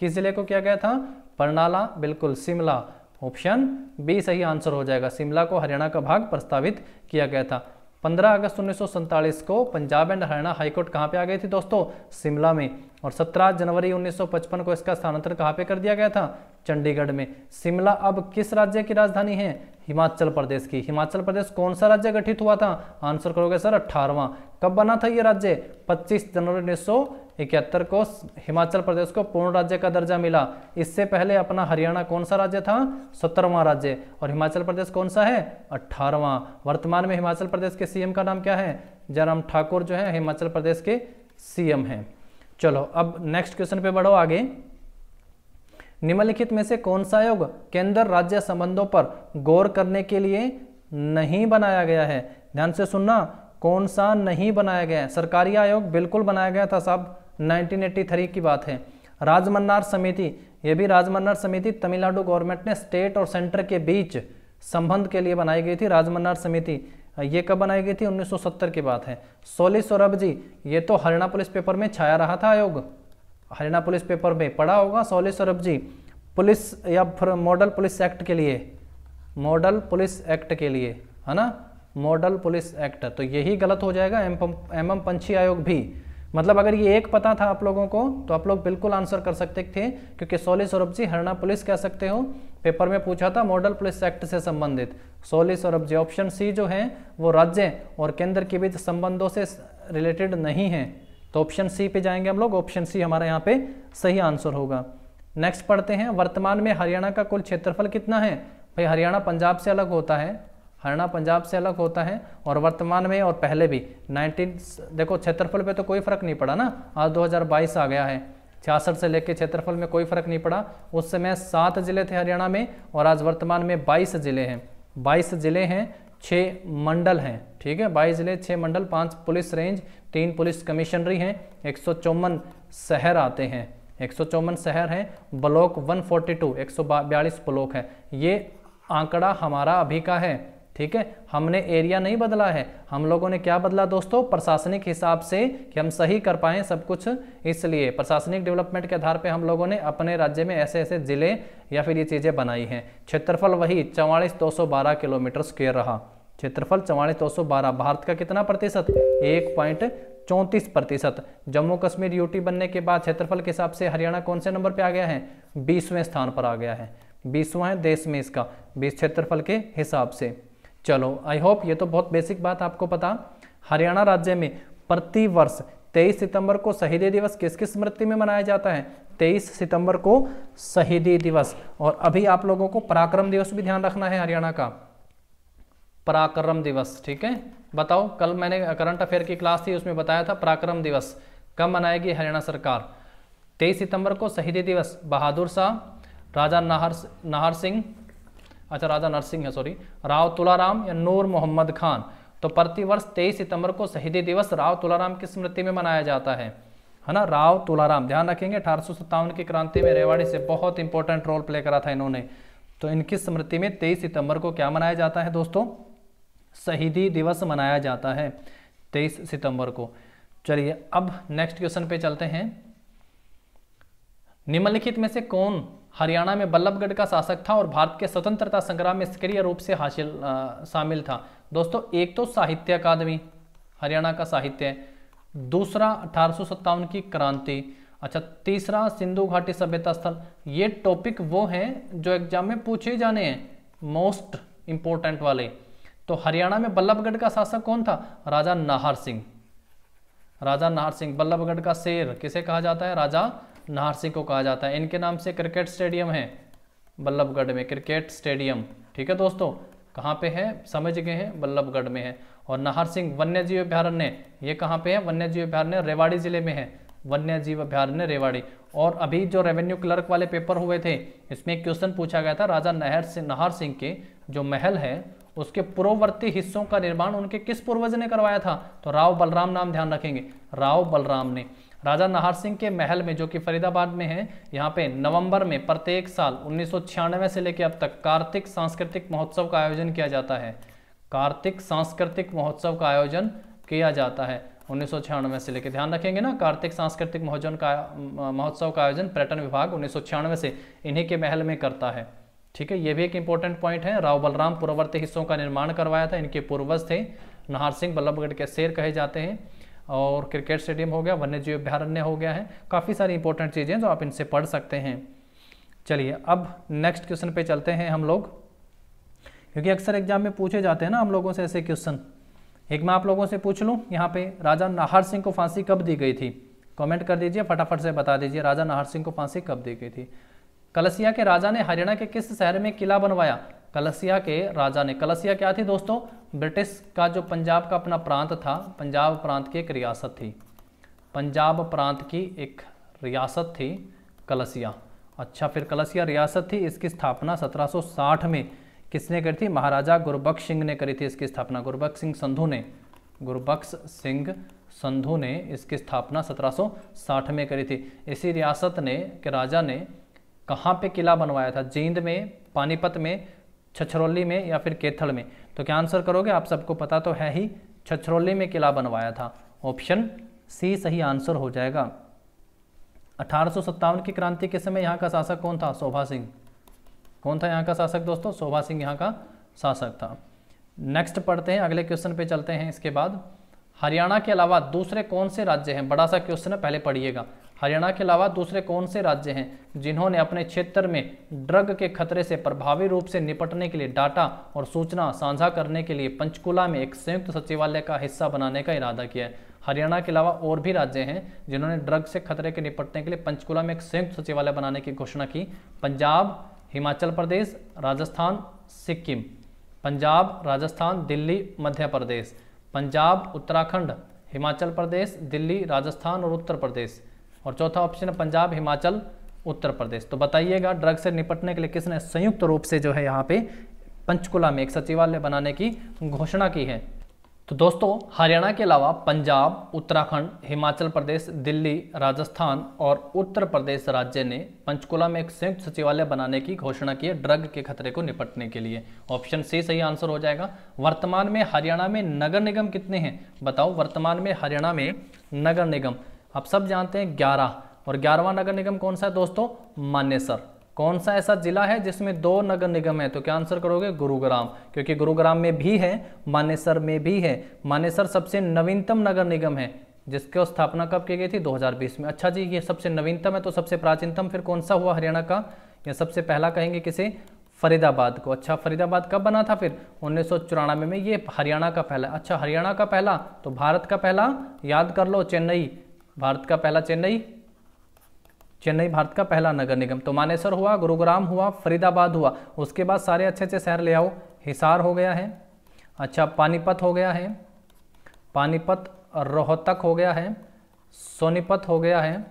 किस जिले को किया गया था परनाला बिल्कुल शिमला ऑप्शन बी सही आंसर हो जाएगा शिमला को हरियाणा का भाग प्रस्तावित किया गया था 15 अगस्त उन्नीस को पंजाब एंड हरियाणा हाईकोर्ट कहाँ पे आ गई थी दोस्तों शिमला में और 17 जनवरी 1955 को इसका स्थानांतरण कहाँ पे कर दिया गया था चंडीगढ़ में शिमला अब किस राज्य की राजधानी है हिमाचल प्रदेश की हिमाचल प्रदेश कौन सा राज्य गठित हुआ था आंसर करोगे सर अठारवा कब बना था ये राज्य 25 जनवरी उन्नीस इकहत्तर को हिमाचल प्रदेश को पूर्ण राज्य का दर्जा मिला इससे पहले अपना हरियाणा कौन सा राज्य था सत्तरवां राज्य और हिमाचल प्रदेश कौन सा है अट्ठारहवां वर्तमान में हिमाचल प्रदेश के सीएम का नाम क्या है जयराम ठाकुर जो है हिमाचल प्रदेश के सीएम हैं चलो अब नेक्स्ट क्वेश्चन पे बढ़ो आगे निम्नलिखित में से कौन सा आयोग केंद्र राज्य संबंधों पर गौर करने के लिए नहीं बनाया गया है ध्यान से सुनना कौन सा नहीं बनाया गया है सरकारी आयोग बिल्कुल बनाया गया था साहब 1983 की बात है राजमन्नार समिति ये भी राजमन्नार समिति तमिलनाडु गवर्नमेंट ने स्टेट और सेंटर के बीच संबंध के लिए बनाई गई थी राजमन्नार समिति ये कब बनाई गई थी 1970 की बात है सोली सौरभ जी ये तो हरियाणा पुलिस पेपर में छाया रहा था आयोग हरियाणा पुलिस पेपर में पढ़ा होगा सोली सौरभ जी पुलिस या फिर मॉडल पुलिस एक्ट के लिए मॉडल पुलिस एक्ट के लिए है ना मॉडल पुलिस एक्ट तो यही गलत हो जाएगा एम एम पंछी आयोग भी मतलब अगर ये एक पता था आप लोगों को तो आप लोग बिल्कुल आंसर कर सकते थे क्योंकि सोली सौरभ जी हरियाणा पुलिस कह सकते हो पेपर में पूछा था मॉडल पुलिस एक्ट से संबंधित सोली सौरभ जी ऑप्शन सी जो है वो राज्य और केंद्र के बीच संबंधों से रिलेटेड नहीं है तो ऑप्शन सी पे जाएंगे हम लोग ऑप्शन सी हमारे यहाँ पे सही आंसर होगा नेक्स्ट पढ़ते हैं वर्तमान में हरियाणा का कुल क्षेत्रफल कितना है भाई हरियाणा पंजाब से अलग होता है हरियाणा पंजाब से अलग होता है और वर्तमान में और पहले भी 19 देखो क्षेत्रफल पे तो कोई फर्क नहीं पड़ा ना आज 2022 आ गया है छियासठ से लेकर क्षेत्रफल में कोई फर्क नहीं पड़ा उस समय सात जिले थे हरियाणा में और आज वर्तमान में बाईस जिले हैं बाईस जिले हैं छः मंडल हैं ठीक है बाईस जिले छः मंडल पाँच पुलिस रेंज तीन पुलिस कमिश्नरी हैं एक शहर आते हैं एक शहर हैं ब्लॉक 142 142 ब्लॉक है ये आंकड़ा हमारा अभी का है ठीक है हमने एरिया नहीं बदला है हम लोगों ने क्या बदला दोस्तों प्रशासनिक हिसाब से कि हम सही कर पाए सब कुछ इसलिए प्रशासनिक डेवलपमेंट के आधार पर हम लोगों ने अपने राज्य में ऐसे ऐसे ज़िले या फिर ये चीज़ें बनाई हैं क्षेत्रफल वही चौवालीस दो सौ बारह किलोमीटर स्क्वेयर रहा क्षेत्रफल चौवालीस दो सौ बारह भारत का कितना प्रतिशत एक पॉइंट चौंतीस प्रतिशत जम्मू कश्मीर यूटी बनने के बाद क्षेत्रफल के हिसाब से हरियाणा कौन से नंबर पर आ गया है बीसवें स्थान पर आ गया है बीसवा है देश में इसका बीस क्षेत्रफल के हिसाब से चलो आई होप ये तो बहुत बेसिक बात आपको पता हरियाणा राज्य में प्रति वर्ष 23 सितंबर को शहीदी दिवस किस किस स्मृति में मनाया जाता है 23 सितंबर को शहीदी दिवस और अभी आप लोगों को पराक्रम दिवस भी ध्यान रखना है हरियाणा का पराक्रम दिवस ठीक है बताओ कल मैंने करंट अफेयर की क्लास थी उसमें बताया था पराक्रम दिवस कब मनाएगी हरियाणा सरकार 23 सितंबर को शहीदी दिवस बहादुर शाह राजा नाहर नाहर सिंह अच्छा राजा नरसिंह है सॉरी राव तुलाराम या नूर मोहम्मद खान तो प्रतिवर्ष तेईस सितंबर को शहीदी दिवस राव तुलाराम की स्मृति में मनाया जाता है है ना राव तुलाराम ध्यान रखेंगे अठारह की क्रांति में रेवाड़ी से बहुत इंपॉर्टेंट रोल प्ले करा था इन्होंने तो इनकी स्मृति में तेईस सितंबर को क्या मनाया जाता है दोस्तों शहीदी दिवस मनाया जाता है तेईस सितंबर को चलिए अब नेक्स्ट क्वेश्चन पे चलते हैं निम्नलिखित में से कौन हरियाणा में बल्लभगढ़ का शासक था और भारत के स्वतंत्रता संग्राम में सक्रिय रूप से हासिल शामिल था दोस्तों एक तो साहित्य अकादमी हरियाणा का साहित्य दूसरा अठारह की क्रांति अच्छा तीसरा सिंधु घाटी सभ्यता स्थल ये टॉपिक वो हैं जो एग्जाम में पूछे जाने हैं मोस्ट इंपॉर्टेंट वाले तो हरियाणा में बल्लभगढ़ का शासक कौन था राजा नाहर सिंह राजा नाहर सिंह बल्लभगढ़ का शेर किसे कहा जाता है राजा सिंह को कहा जाता है इनके नाम से क्रिकेट स्टेडियम है बल्लभगढ़ में क्रिकेट स्टेडियम ठीक है दोस्तों कहाँ पे है समझ गए हैं बल्लभगढ़ में है और नाहर सिंह वन्य जीव अभ्यारण्य ये कहाँ पे है वन्य जीव अभ्यारण्य रेवाड़ी जिले में है वन्य जीव अभ्यारण्य रेवाड़ी और अभी जो रेवेन्यू क्लर्क वाले पेपर हुए थे इसमें एक क्वेश्चन पूछा गया था राजा नहर सिंह नाहर सिंह के जो महल है उसके पूर्ववर्ती हिस्सों का निर्माण उनके किस पूर्वज ने करवाया था तो राव बलराम नाम ध्यान रखेंगे राव बलराम ने राजा नाहर सिंह के महल में जो कि फरीदाबाद में है यहाँ पे नवंबर में प्रत्येक साल उन्नीस से लेकर अब तक कार्तिक सांस्कृतिक महोत्सव का आयोजन किया जाता है कार्तिक सांस्कृतिक महोत्सव का आयोजन किया जाता है उन्नीस से लेकर ध्यान रखेंगे ना कार्तिक सांस्कृतिक महोजन का महोत्सव का आयोजन पर्यटन विभाग उन्नीस से इन्हीं के महल में करता है ठीक है ये भी एक इंपॉर्टेंट पॉइंट है राव बलराम पूर्ववर्ती हिस्सों का निर्माण करवाया था इनके पूर्वज थे नाहर सिंह बल्लभगढ़ के शेर कहे जाते हैं और क्रिकेट स्टेडियम हो गया वन्य जीव अभ्यारण्य हो गया है काफ़ी सारी इंपॉर्टेंट चीज़ें जो आप इनसे पढ़ सकते हैं चलिए अब नेक्स्ट क्वेश्चन पे चलते हैं हम लोग क्योंकि अक्सर एग्जाम में पूछे जाते हैं ना हम लोगों से ऐसे क्वेश्चन एक मैं आप लोगों से पूछ लूँ यहाँ पे राजा नाहर सिंह को फांसी कब दी गई थी कॉमेंट कर दीजिए फटाफट से बता दीजिए राजा नाहर सिंह को फांसी कब दी गई थी कलसिया के राजा ने हरियाणा के किस शहर में किला बनवाया कलसिया के राजा ने कलसिया क्या थी दोस्तों ब्रिटिश का जो पंजाब का अपना प्रांत था पंजाब प्रांत की एक रियासत थी पंजाब प्रांत की एक रियासत थी कलसिया अच्छा फिर कलसिया रियासत थी इसकी स्थापना 1760 में किसने करी थी महाराजा गुरबख्श सिंह ने करी थी इसकी स्थापना गुरबख्श सिंह संधू ने गुरबख्श सिंह संधू ने इसकी स्थापना 1760 में करी थी इसी रियासत ने के राजा ने कहाँ पे किला बनवाया था जींद में पानीपत में छछरौली में या फिर केथल में तो क्या आंसर करोगे आप सबको पता तो है ही छछरौली में किला बनवाया था ऑप्शन सी सही आंसर हो जाएगा अठारह की क्रांति के समय यहाँ का शासक कौन था शोभा सिंह कौन था यहाँ का शासक दोस्तों शोभा सिंह यहाँ का शासक था नेक्स्ट पढ़ते हैं अगले क्वेश्चन पे चलते हैं इसके बाद हरियाणा के अलावा दूसरे कौन से राज्य हैं बड़ा सा क्वेश्चन है पहले पढ़िएगा हरियाणा के अलावा दूसरे कौन से राज्य हैं जिन्होंने अपने क्षेत्र में ड्रग के खतरे से प्रभावी रूप से निपटने के लिए डाटा और सूचना साझा करने के लिए पंचकुला में एक संयुक्त सचिवालय का हिस्सा बनाने का इरादा किया है हरियाणा के अलावा और भी राज्य हैं जिन्होंने ड्रग से खतरे के निपटने के लिए पंचकुला में एक संयुक्त सचिवालय बनाने की घोषणा की पंजाब हिमाचल प्रदेश राजस्थान सिक्किम पंजाब राजस्थान दिल्ली मध्य प्रदेश पंजाब उत्तराखंड हिमाचल प्रदेश दिल्ली राजस्थान और उत्तर प्रदेश और चौथा ऑप्शन है पंजाब हिमाचल उत्तर प्रदेश तो बताइएगा ड्रग से निपटने के लिए किसने संयुक्त रूप से जो है यहाँ पे पंचकुला में एक सचिवालय बनाने की घोषणा की है तो दोस्तों हरियाणा के अलावा पंजाब उत्तराखंड हिमाचल प्रदेश दिल्ली राजस्थान और उत्तर प्रदेश राज्य ने पंचकुला में एक संयुक्त सचिवालय बनाने की घोषणा की है ड्रग के खतरे को निपटने के लिए ऑप्शन सी सही आंसर हो जाएगा वर्तमान में हरियाणा में नगर निगम कितने हैं बताओ वर्तमान में हरियाणा में नगर निगम आप सब जानते हैं ग्यारह और ग्यारहवा नगर निगम कौन सा है दोस्तों मानेसर कौन सा ऐसा जिला है जिसमें दो नगर निगम है तो क्या आंसर करोगे गुरुग्राम क्योंकि गुरुग्राम में भी है मानेसर में भी है मानेसर सबसे नवीनतम नगर निगम है जिसकी स्थापना कब की गई थी 2020 में अच्छा जी ये सबसे नवीनतम है तो सबसे प्राचीनतम फिर कौन सा हुआ हरियाणा का या सबसे पहला कहेंगे किसे फरीदाबाद को अच्छा फरीदाबाद कब बना था फिर उन्नीस में ये हरियाणा का पहला अच्छा हरियाणा का पहला तो भारत का पहला याद कर लो चेन्नई भारत का पहला चेन्नई चेन्नई भारत का पहला नगर निगम तो मानेसर हुआ गुरुग्राम हुआ फरीदाबाद हुआ उसके बाद सारे अच्छे अच्छे शहर ले आओ हिसार हो गया है अच्छा पानीपत हो गया है पानीपत रोहतक हो गया है सोनीपत हो गया है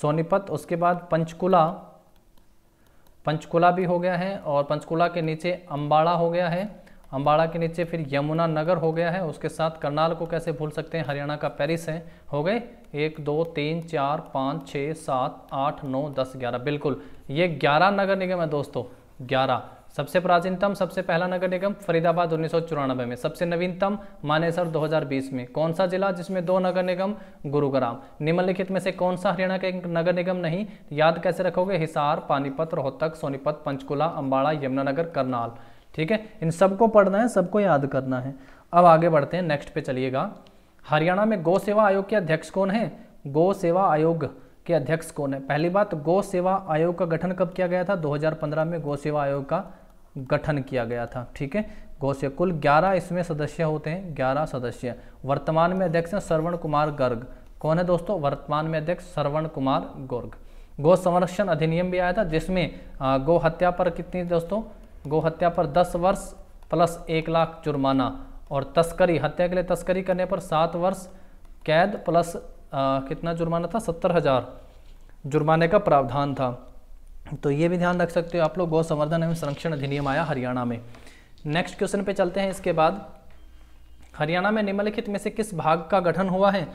सोनीपत उसके बाद पंचकुला पंचकुला भी हो गया है और पंचकुला के नीचे अम्बाड़ा हो गया है अम्बाड़ा के नीचे फिर यमुना नगर हो गया है उसके साथ करनाल को कैसे भूल सकते हैं हरियाणा का पेरिस है हो गए एक दो तीन चार पाँच छः सात आठ नौ दस ग्यारह बिल्कुल ये ग्यारह नगर निगम है दोस्तों ग्यारह सबसे प्राचीनतम सबसे पहला नगर निगम फरीदाबाद उन्नीस में सबसे नवीनतम मानेसर 2020 में कौन सा जिला जिसमें दो नगर निगम गुरुग्राम निम्नलिखित में से कौन सा हरियाणा का एक नगर निगम नहीं याद कैसे रखोगे हिसार पानीपत रोहतक सोनीपत पंचकुला अम्बाड़ा यमुनानगर करनाल ठीक है इन सबको पढ़ना है सबको याद करना है अब आगे बढ़ते हैं नेक्स्ट पे चलिएगा हरियाणा में गौ सेवा आयोग के अध्यक्ष कौन है गौ सेवा आयोग के अध्यक्ष कौन है पहली बात गौ सेवा आयोग का गठन कब किया गया था 2015 में गौ सेवा आयोग का गठन किया गया था ठीक है गौ सेवा कुल 11 इसमें सदस्य होते हैं 11 सदस्य वर्तमान में अध्यक्ष हैं श्रवण कुमार गर्ग कौन है दोस्तों वर्तमान में अध्यक्ष श्रवण कुमार गर्ग गौ संरक्षण अधिनियम भी आया था जिसमें गौ हत्या पर कितनी दोस्तों गोहत्या पर दस वर्ष प्लस एक लाख जुर्माना और तस्करी हत्या के लिए तस्करी करने पर सात वर्ष कैद प्लस आ, कितना जुर्माना था सत्तर हज़ार जुर्माने का प्रावधान था तो ये भी ध्यान रख सकते हो आप लोग गौ संवर्धन एवं संरक्षण अधिनियम आया हरियाणा में नेक्स्ट क्वेश्चन पे चलते हैं इसके बाद हरियाणा में निम्नलिखित में से किस भाग का गठन हुआ है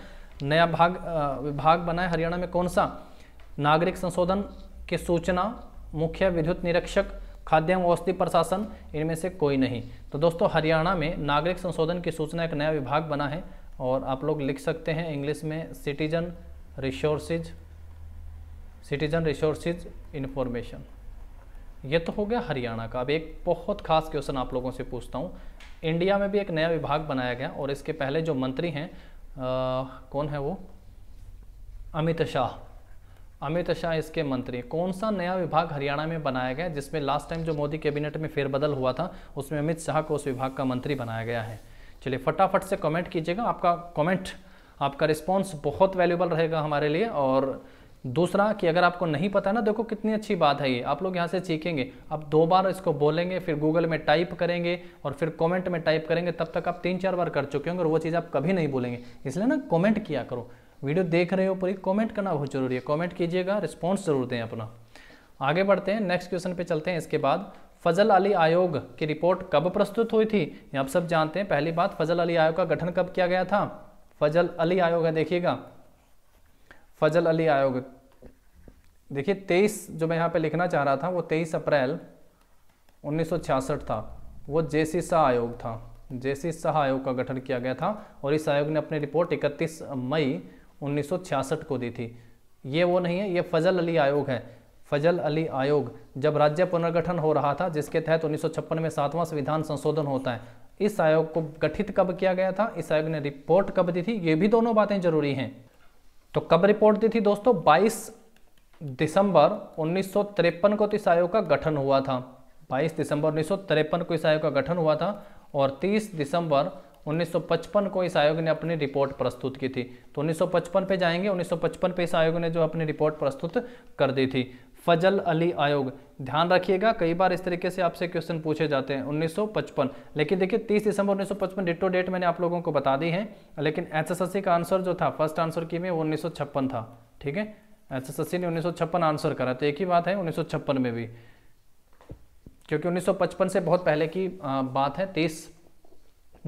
नया भाग विभाग बना है हरियाणा में कौन सा नागरिक संशोधन के सूचना मुख्य विद्युत निरीक्षक खाद्य एवं औषधि प्रशासन इनमें से कोई नहीं तो दोस्तों हरियाणा में नागरिक संशोधन की सूचना एक नया विभाग बना है और आप लोग लिख सकते हैं इंग्लिश में citizen resources citizen resources information ये तो हो गया हरियाणा का अब एक बहुत खास क्वेश्चन आप लोगों से पूछता हूँ इंडिया में भी एक नया विभाग बनाया गया और इसके पहले जो मंत्री हैं कौन है वो अमित शाह अमित शाह इसके मंत्री कौन सा नया विभाग हरियाणा में बनाया गया जिसमें लास्ट टाइम जो मोदी कैबिनेट में फेरबदल हुआ था उसमें अमित शाह को उस विभाग का मंत्री बनाया गया है चलिए फटाफट से कमेंट कीजिएगा आपका कमेंट आपका रिस्पॉन्स बहुत वैल्यूबल रहेगा हमारे लिए और दूसरा कि अगर आपको नहीं पता ना देखो कितनी अच्छी बात है ये आप लोग यहाँ से सीखेंगे आप दो बार इसको बोलेंगे फिर गूगल में टाइप करेंगे और फिर कमेंट में टाइप करेंगे तब तक आप तीन चार बार कर चुके होंगे और वो चीज़ आप कभी नहीं बोलेंगे इसलिए ना कमेंट किया करो वीडियो देख रहे हो पूरी कमेंट करना बहुत जरूरी है कमेंट कीजिएगा रिस्पॉन्स जरूर दें अपना आगे बढ़ते हैं नेक्स्ट क्वेश्चन पे चलते हैं इसके बाद फजल अली आयोग की रिपोर्ट कब प्रस्तुत हुई थी ये आप सब जानते हैं पहली बात फजल अली आयोग का गठन कब किया गया था फजल अली आयोग है देखिएगा फजल अली आयोग देखिए 23 जो मैं यहाँ पे लिखना चाह रहा था वो 23 अप्रैल 1966 था वो जेसी शाह आयोग था जेसी शाह आयोग का गठन किया गया था और इस आयोग ने अपनी रिपोर्ट इकतीस मई 1966 को दी थी ये वो नहीं है ये फजल अली आयोग है फजल अली आयोग जब राज्य पुनर्गठन हो रहा था जिसके तहत उन्नीस में सातवां संविधान संशोधन होता है इस आयोग को गठित कब किया गया था इस आयोग ने रिपोर्ट कब दी थी ये भी दोनों बातें जरूरी हैं तो कब रिपोर्ट दी थी दोस्तों 22 दिसंबर उन्नीस को तो इस आयोग का गठन हुआ था 22 दिसंबर उन्नीस को इस आयोग का गठन हुआ था और 30 दिसंबर 1955 को इस आयोग ने अपनी रिपोर्ट प्रस्तुत की थी तो 1955 पे जाएंगे 1955 पे इस आयोग ने जो अपनी रिपोर्ट प्रस्तुत कर दी थी फजल अली आयोग ध्यान रखिएगा कई बार इस तरीके से आपसे क्वेश्चन पूछे जाते हैं 1955 लेकिन देखिए 30 दिसंबर 1955 डिटो डेट मैंने आप लोगों को बता दी है लेकिन एचएसएससी का आंसर जो था फर्स्ट आंसर की में वो उन्नीस था ठीक है एचएसएससी ने छप्पन आंसर करा तो एक ही बात है छप्पन में भी क्योंकि 1955 से बहुत पहले की बात है 30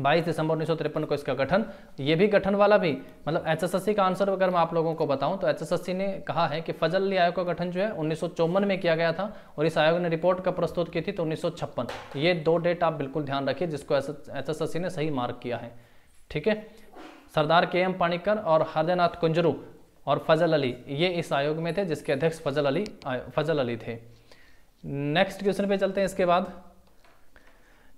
बाईस दिसंबर उन्नीस को इसका गठन ये भी गठन वाला भी मतलब एचएसएससी का आंसर अगर मैं आप लोगों को बताऊं तो एचएसएससी ने कहा है कि फजल अली आयोग का गठन जो है उन्नीस में किया गया था और इस आयोग ने रिपोर्ट का प्रस्तुत की थी तो उन्नीस ये दो डेट आप बिल्कुल ध्यान रखिए जिसको एच ने सही मार्क किया है ठीक है सरदार के एम पाणिकर और हृदयनाथ कुंजरू और फजल अली ये इस आयोग में थे जिसके अध्यक्ष फजल अली फजल अली थे नेक्स्ट क्वेश्चन पे चलते हैं इसके बाद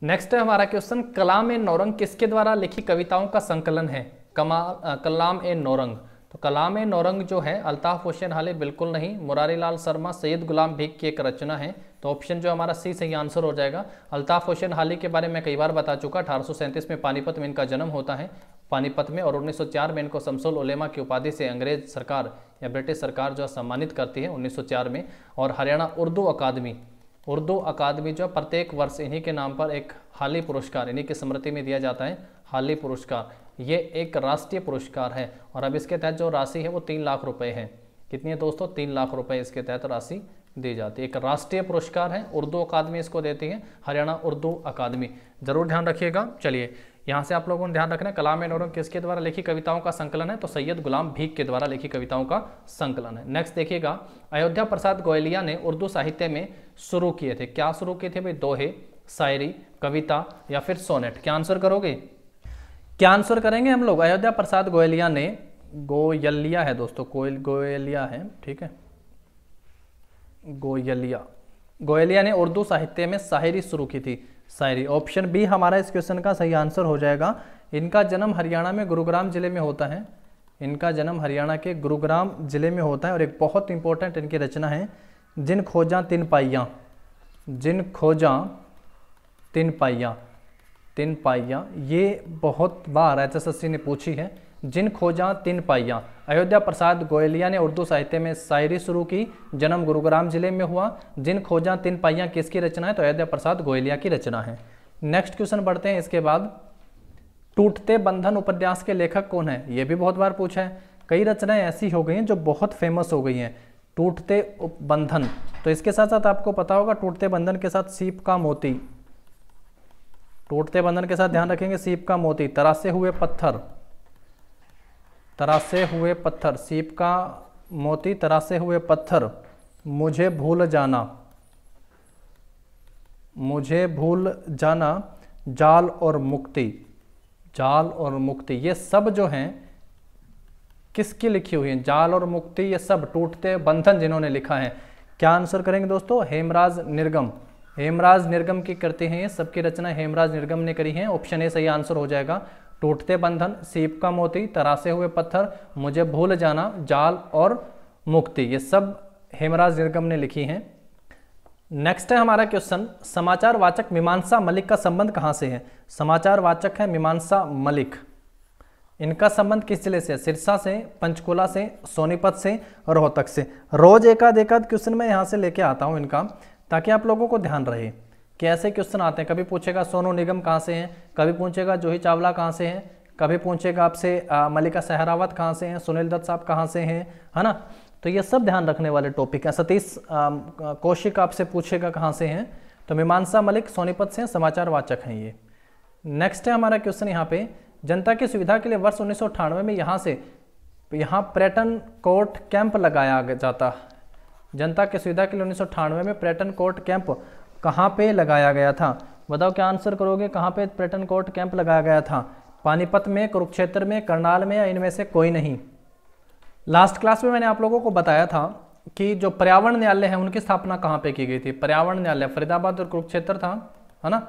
नेक्स्ट है हमारा क्वेश्चन कलाम ए नौरंग किसके द्वारा लिखी कविताओं का संकलन है कमा कलाम ए नौरंग तो कलाम ए नौरंग जो है अल्ताफ हुसैन हाले बिल्कुल नहीं मुरारी लाल शर्मा सैयद गुलाम भीख की एक रचना है तो ऑप्शन जो हमारा सी सही आंसर हो जाएगा अल्ताफ हुसैन हाली के बारे में कई बार बता चुका अठारह में पानीपत में इनका जन्म होता है पानीपत में और 1904 में इनको समसोल उलेमा की उपाधि से अंग्रेज सरकार या ब्रिटिश सरकार जो सम्मानित करती है 1904 में और हरियाणा उर्दू अकादमी उर्दू अकादमी जो है प्रत्येक वर्ष इन्हीं के नाम पर एक हाली पुरस्कार इन्हीं की स्मृति में दिया जाता है हाली पुरस्कार ये एक राष्ट्रीय पुरस्कार है और अब इसके तहत जो राशि है वो तीन लाख रुपए है कितनी है दोस्तों तीन लाख रुपए इसके तहत राशि दी जाती है एक राष्ट्रीय पुरस्कार है उर्दू अकादमी इसको देती है हरियाणा उर्दू अकादमी जरूर ध्यान रखिएगा चलिए यहाँ से आप लोगों ने ध्यान रखना कलाम एंड औरंग किसके द्वारा लिखी कविताओं का संकलन है तो सैयद गुलाम भीख के द्वारा लिखी कविताओं का संकलन है नेक्स्ट देखिएगा अयोध्या प्रसाद गोयलिया ने उर्दू साहित्य में शुरू किए थे क्या शुरू किए थे भाई दोहे शायरी कविता या फिर सोनेट क्या आंसर करोगे क्या आंसर करेंगे हम लोग अयोध्या प्रसाद गोयलिया ने गोयलिया है दोस्तों कोयल गोयलिया है ठीक है गोयलिया गोयलिया ने उर्दू साहित्य में शायरी शुरू की थी शायरी ऑप्शन बी हमारा इस क्वेश्चन का सही आंसर हो जाएगा इनका जन्म हरियाणा में गुरुग्राम जिले में होता है इनका जन्म हरियाणा के गुरुग्राम जिले में होता है और एक बहुत इंपॉर्टेंट इनकी रचना है जिन खोजा तिन पाइया जिन खोजा तिन पाइया तिन पाइया ये बहुत बार एच ने पूछी है जिन खोजा तिन पाइया अयोध्या प्रसाद गोयलिया ने उर्दू साहित्य में शायरी शुरू की जन्म गुरुग्राम जिले में हुआ जिन खोजा तिन पाइया किसकी रचना है तो अयोध्या प्रसाद गोयलिया की रचना है नेक्स्ट क्वेश्चन बढ़ते हैं इसके बाद टूटते बंधन उपन्यास के लेखक कौन है ये भी बहुत बार पूछा है कई रचनाएं ऐसी हो गई हैं जो बहुत फेमस हो गई हैं टूटते बंधन तो इसके साथ साथ आपको पता होगा टूटते बंधन के साथ सीप का मोती टूटते बंधन के साथ ध्यान रखेंगे सीप का मोती तरासे हुए पत्थर तरासे हुए पत्थर सीप का मोती तरासे हुए पत्थर मुझे भूल जाना मुझे भूल जाना जाल और मुक्ति जाल और मुक्ति ये सब जो हैं किसकी लिखी हुई है जाल और मुक्ति ये सब टूटते बंधन जिन्होंने लिखा है क्या आंसर करेंगे दोस्तों हेमराज निर्गम हेमराज निर्गम की करते हैं ये सबकी रचना हेमराज निर्गम ने करी है ऑप्शन ए सही आंसर हो जाएगा टूटते बंधन सीप का मोती तरासे हुए पत्थर मुझे भूल जाना जाल और मुक्ति ये सब हेमराज निर्गम ने लिखी हैं नेक्स्ट है हमारा क्वेश्चन समाचार वाचक मीमांसा मलिक का संबंध कहाँ से है समाचार वाचक है मीमांसा मलिक इनका संबंध किस जिले से सिरसा से पंचकुला से सोनीपत से रोहतक से रोज एकाध एकाध क्वेश्चन मैं यहाँ से लेके आता हूँ इनका ताकि आप लोगों को ध्यान रहे कि ऐसे क्वेश्चन आते हैं कभी पूछेगा सोनू निगम कहाँ से हैं कभी पूछेगा जूही चावला कहाँ से हैं कभी पूछेगा आपसे मलिका सहरावत कहाँ से हैं सुनील दत्त साहब कहाँ से हैं है ना तो ये सब ध्यान रखने वाले टॉपिक हैं सतीश कौशिक आपसे पूछेगा कहाँ से हैं तो मीमांसा मलिक सोनीपत से समाचार वाचक हैं ये नेक्स्ट है हमारा क्वेश्चन यहाँ पे जनता की सुविधा के लिए वर्ष उन्नीस में यहाँ से यहाँ पर्यटन कोर्ट कैंप लगाया जाता जनता की सुविधा के लिए उन्नीस में पर्यटन कोर्ट कैंप कहाँ पे लगाया गया था बताओ क्या आंसर करोगे कहाँ पे पर्यटन कोर्ट कैंप लगाया गया था पानीपत में कुरुक्षेत्र में करनाल में या इनमें से कोई नहीं लास्ट क्लास में मैंने आप लोगों को बताया था कि जो पर्यावरण न्यायालय है उनकी स्थापना कहाँ पे की गई थी पर्यावरण न्यायालय फरीदाबाद और कुरुक्षेत्र था है ना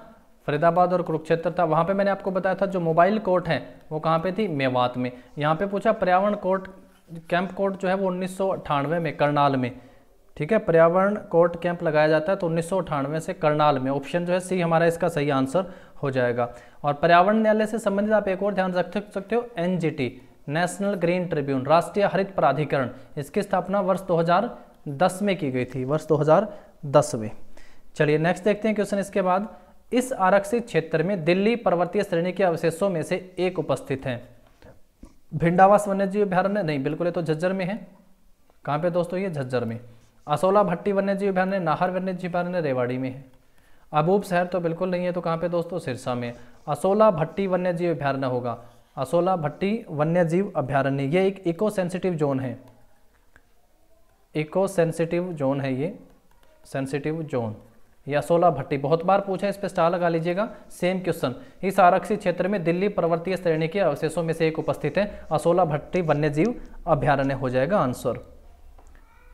फरीदाबाद और कुरुक्षेत्र था वहाँ पे मैंने आपको बताया था जो मोबाइल कोर्ट है वो कहाँ पे थी मेवात में यहाँ पे पूछा पर्यावरण कोर्ट कैंप कोर्ट जो है वो उन्नीस में करनाल में ठीक है पर्यावरण कोर्ट कैंप लगाया जाता है तो उन्नीस से करनाल में ऑप्शन जो है सी हमारा इसका सही आंसर हो जाएगा और पर्यावरण न्यायालय से संबंधित आप एक और ध्यान रख सकते हो एन नेशनल ग्रीन ट्रिब्यून राष्ट्रीय हरित प्राधिकरण इसकी स्थापना वर्ष 2010 में की गई थी वर्ष 2010 में चलिए नेक्स्ट देखते हैं क्वेश्चन इसके बाद इस आरक्षित क्षेत्र में दिल्ली पर्वतीय श्रेणी के अवशेषों में से एक उपस्थित है भिंडावास वन्यजीव अभ्यारण्य नहीं बिल्कुल ये तो झज्जर में है कहाँ पे दोस्तों ये झज्जर में असोला भट्टी वन्यजीव अभ्यारण्य नाहर वन्यजीव अभ्यारण्य रेवाड़ी में है अबूब शहर तो बिल्कुल नहीं है तो कहाँ पे दोस्तों सिरसा में असोला भट्टी वन्यजीव अभ्यारण्य होगा असोला भट्टी वन्यजीव अभ्यारण्य ये एक इको सेंसिटिव जोन है इको सेंसिटिव जोन है ये सेंसिटिव जोन या असोला भट्टी बहुत बार पूछा इस पर स्टार लगा लीजिएगा सेम क्वेश्चन इस आरक्षित क्षेत्र में दिल्ली पर्वतीय श्रेणी के अवशेषों में से एक उपस्थित है असोला भट्टी वन्यजीव अभ्यारण्य हो जाएगा आंसर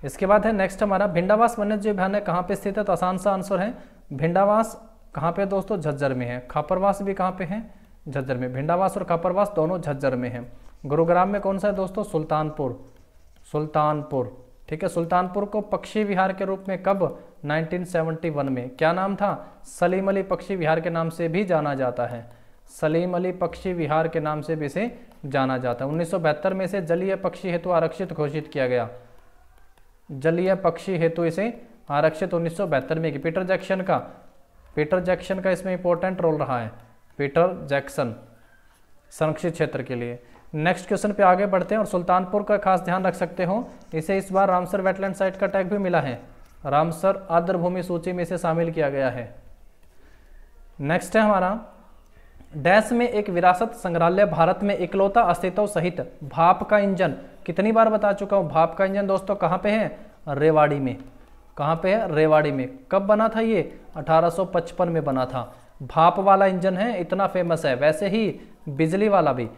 इसके बाद है नेक्स्ट हमारा भिंडावास वन्य जीव अभ्यारण्य कहाँ पे स्थित है तो आसान सा आंसर है भिंडावास कहाँ पे दोस्तों झज्जर में है खापरवास भी कहाँ पे है झज्जर में भिंडावास और खापरवास दोनों झज्जर में है गुरुग्राम में कौन सा है दोस्तों सुल्तानपुर सुल्तानपुर ठीक है सुल्तानपुर को पक्षी विहार के रूप में कब 1971 में क्या नाम था सलीम अली पक्षी विहार के नाम से भी जाना जाता है सलीम अली पक्षी विहार के नाम से भी इसे जाना जाता है उन्नीस में इसे जलीय पक्षी हेतु तो आरक्षित घोषित किया गया जलीय पक्षी हेतु इसे आरक्षित उन्नीस में पीटर जैक्शन का पीटर जैक्शन का इसमें इंपॉर्टेंट रोल रहा है पीटर जैक्सन संरक्षित क्षेत्र के लिए नेक्स्ट क्वेश्चन पे आगे बढ़ते हैं और सुल्तानपुर का खास ध्यान रख सकते हो इसे इस बार रामसर वेटलैंड साइट का टैग भी मिला है रामसर आर्द्र भूमि सूची में इसे शामिल किया गया है नेक्स्ट है हमारा डैश में एक विरासत संग्रहालय भारत में इकलौता अस्तित्व सहित भाप का इंजन कितनी बार बता चुका हूँ भाप का इंजन दोस्तों कहाँ पे है रेवाड़ी में कहाँ पे है रेवाड़ी में कब बना था ये 1855 में बना था भाप वाला इंजन है इतना फेमस है वैसे ही बिजली वाला भी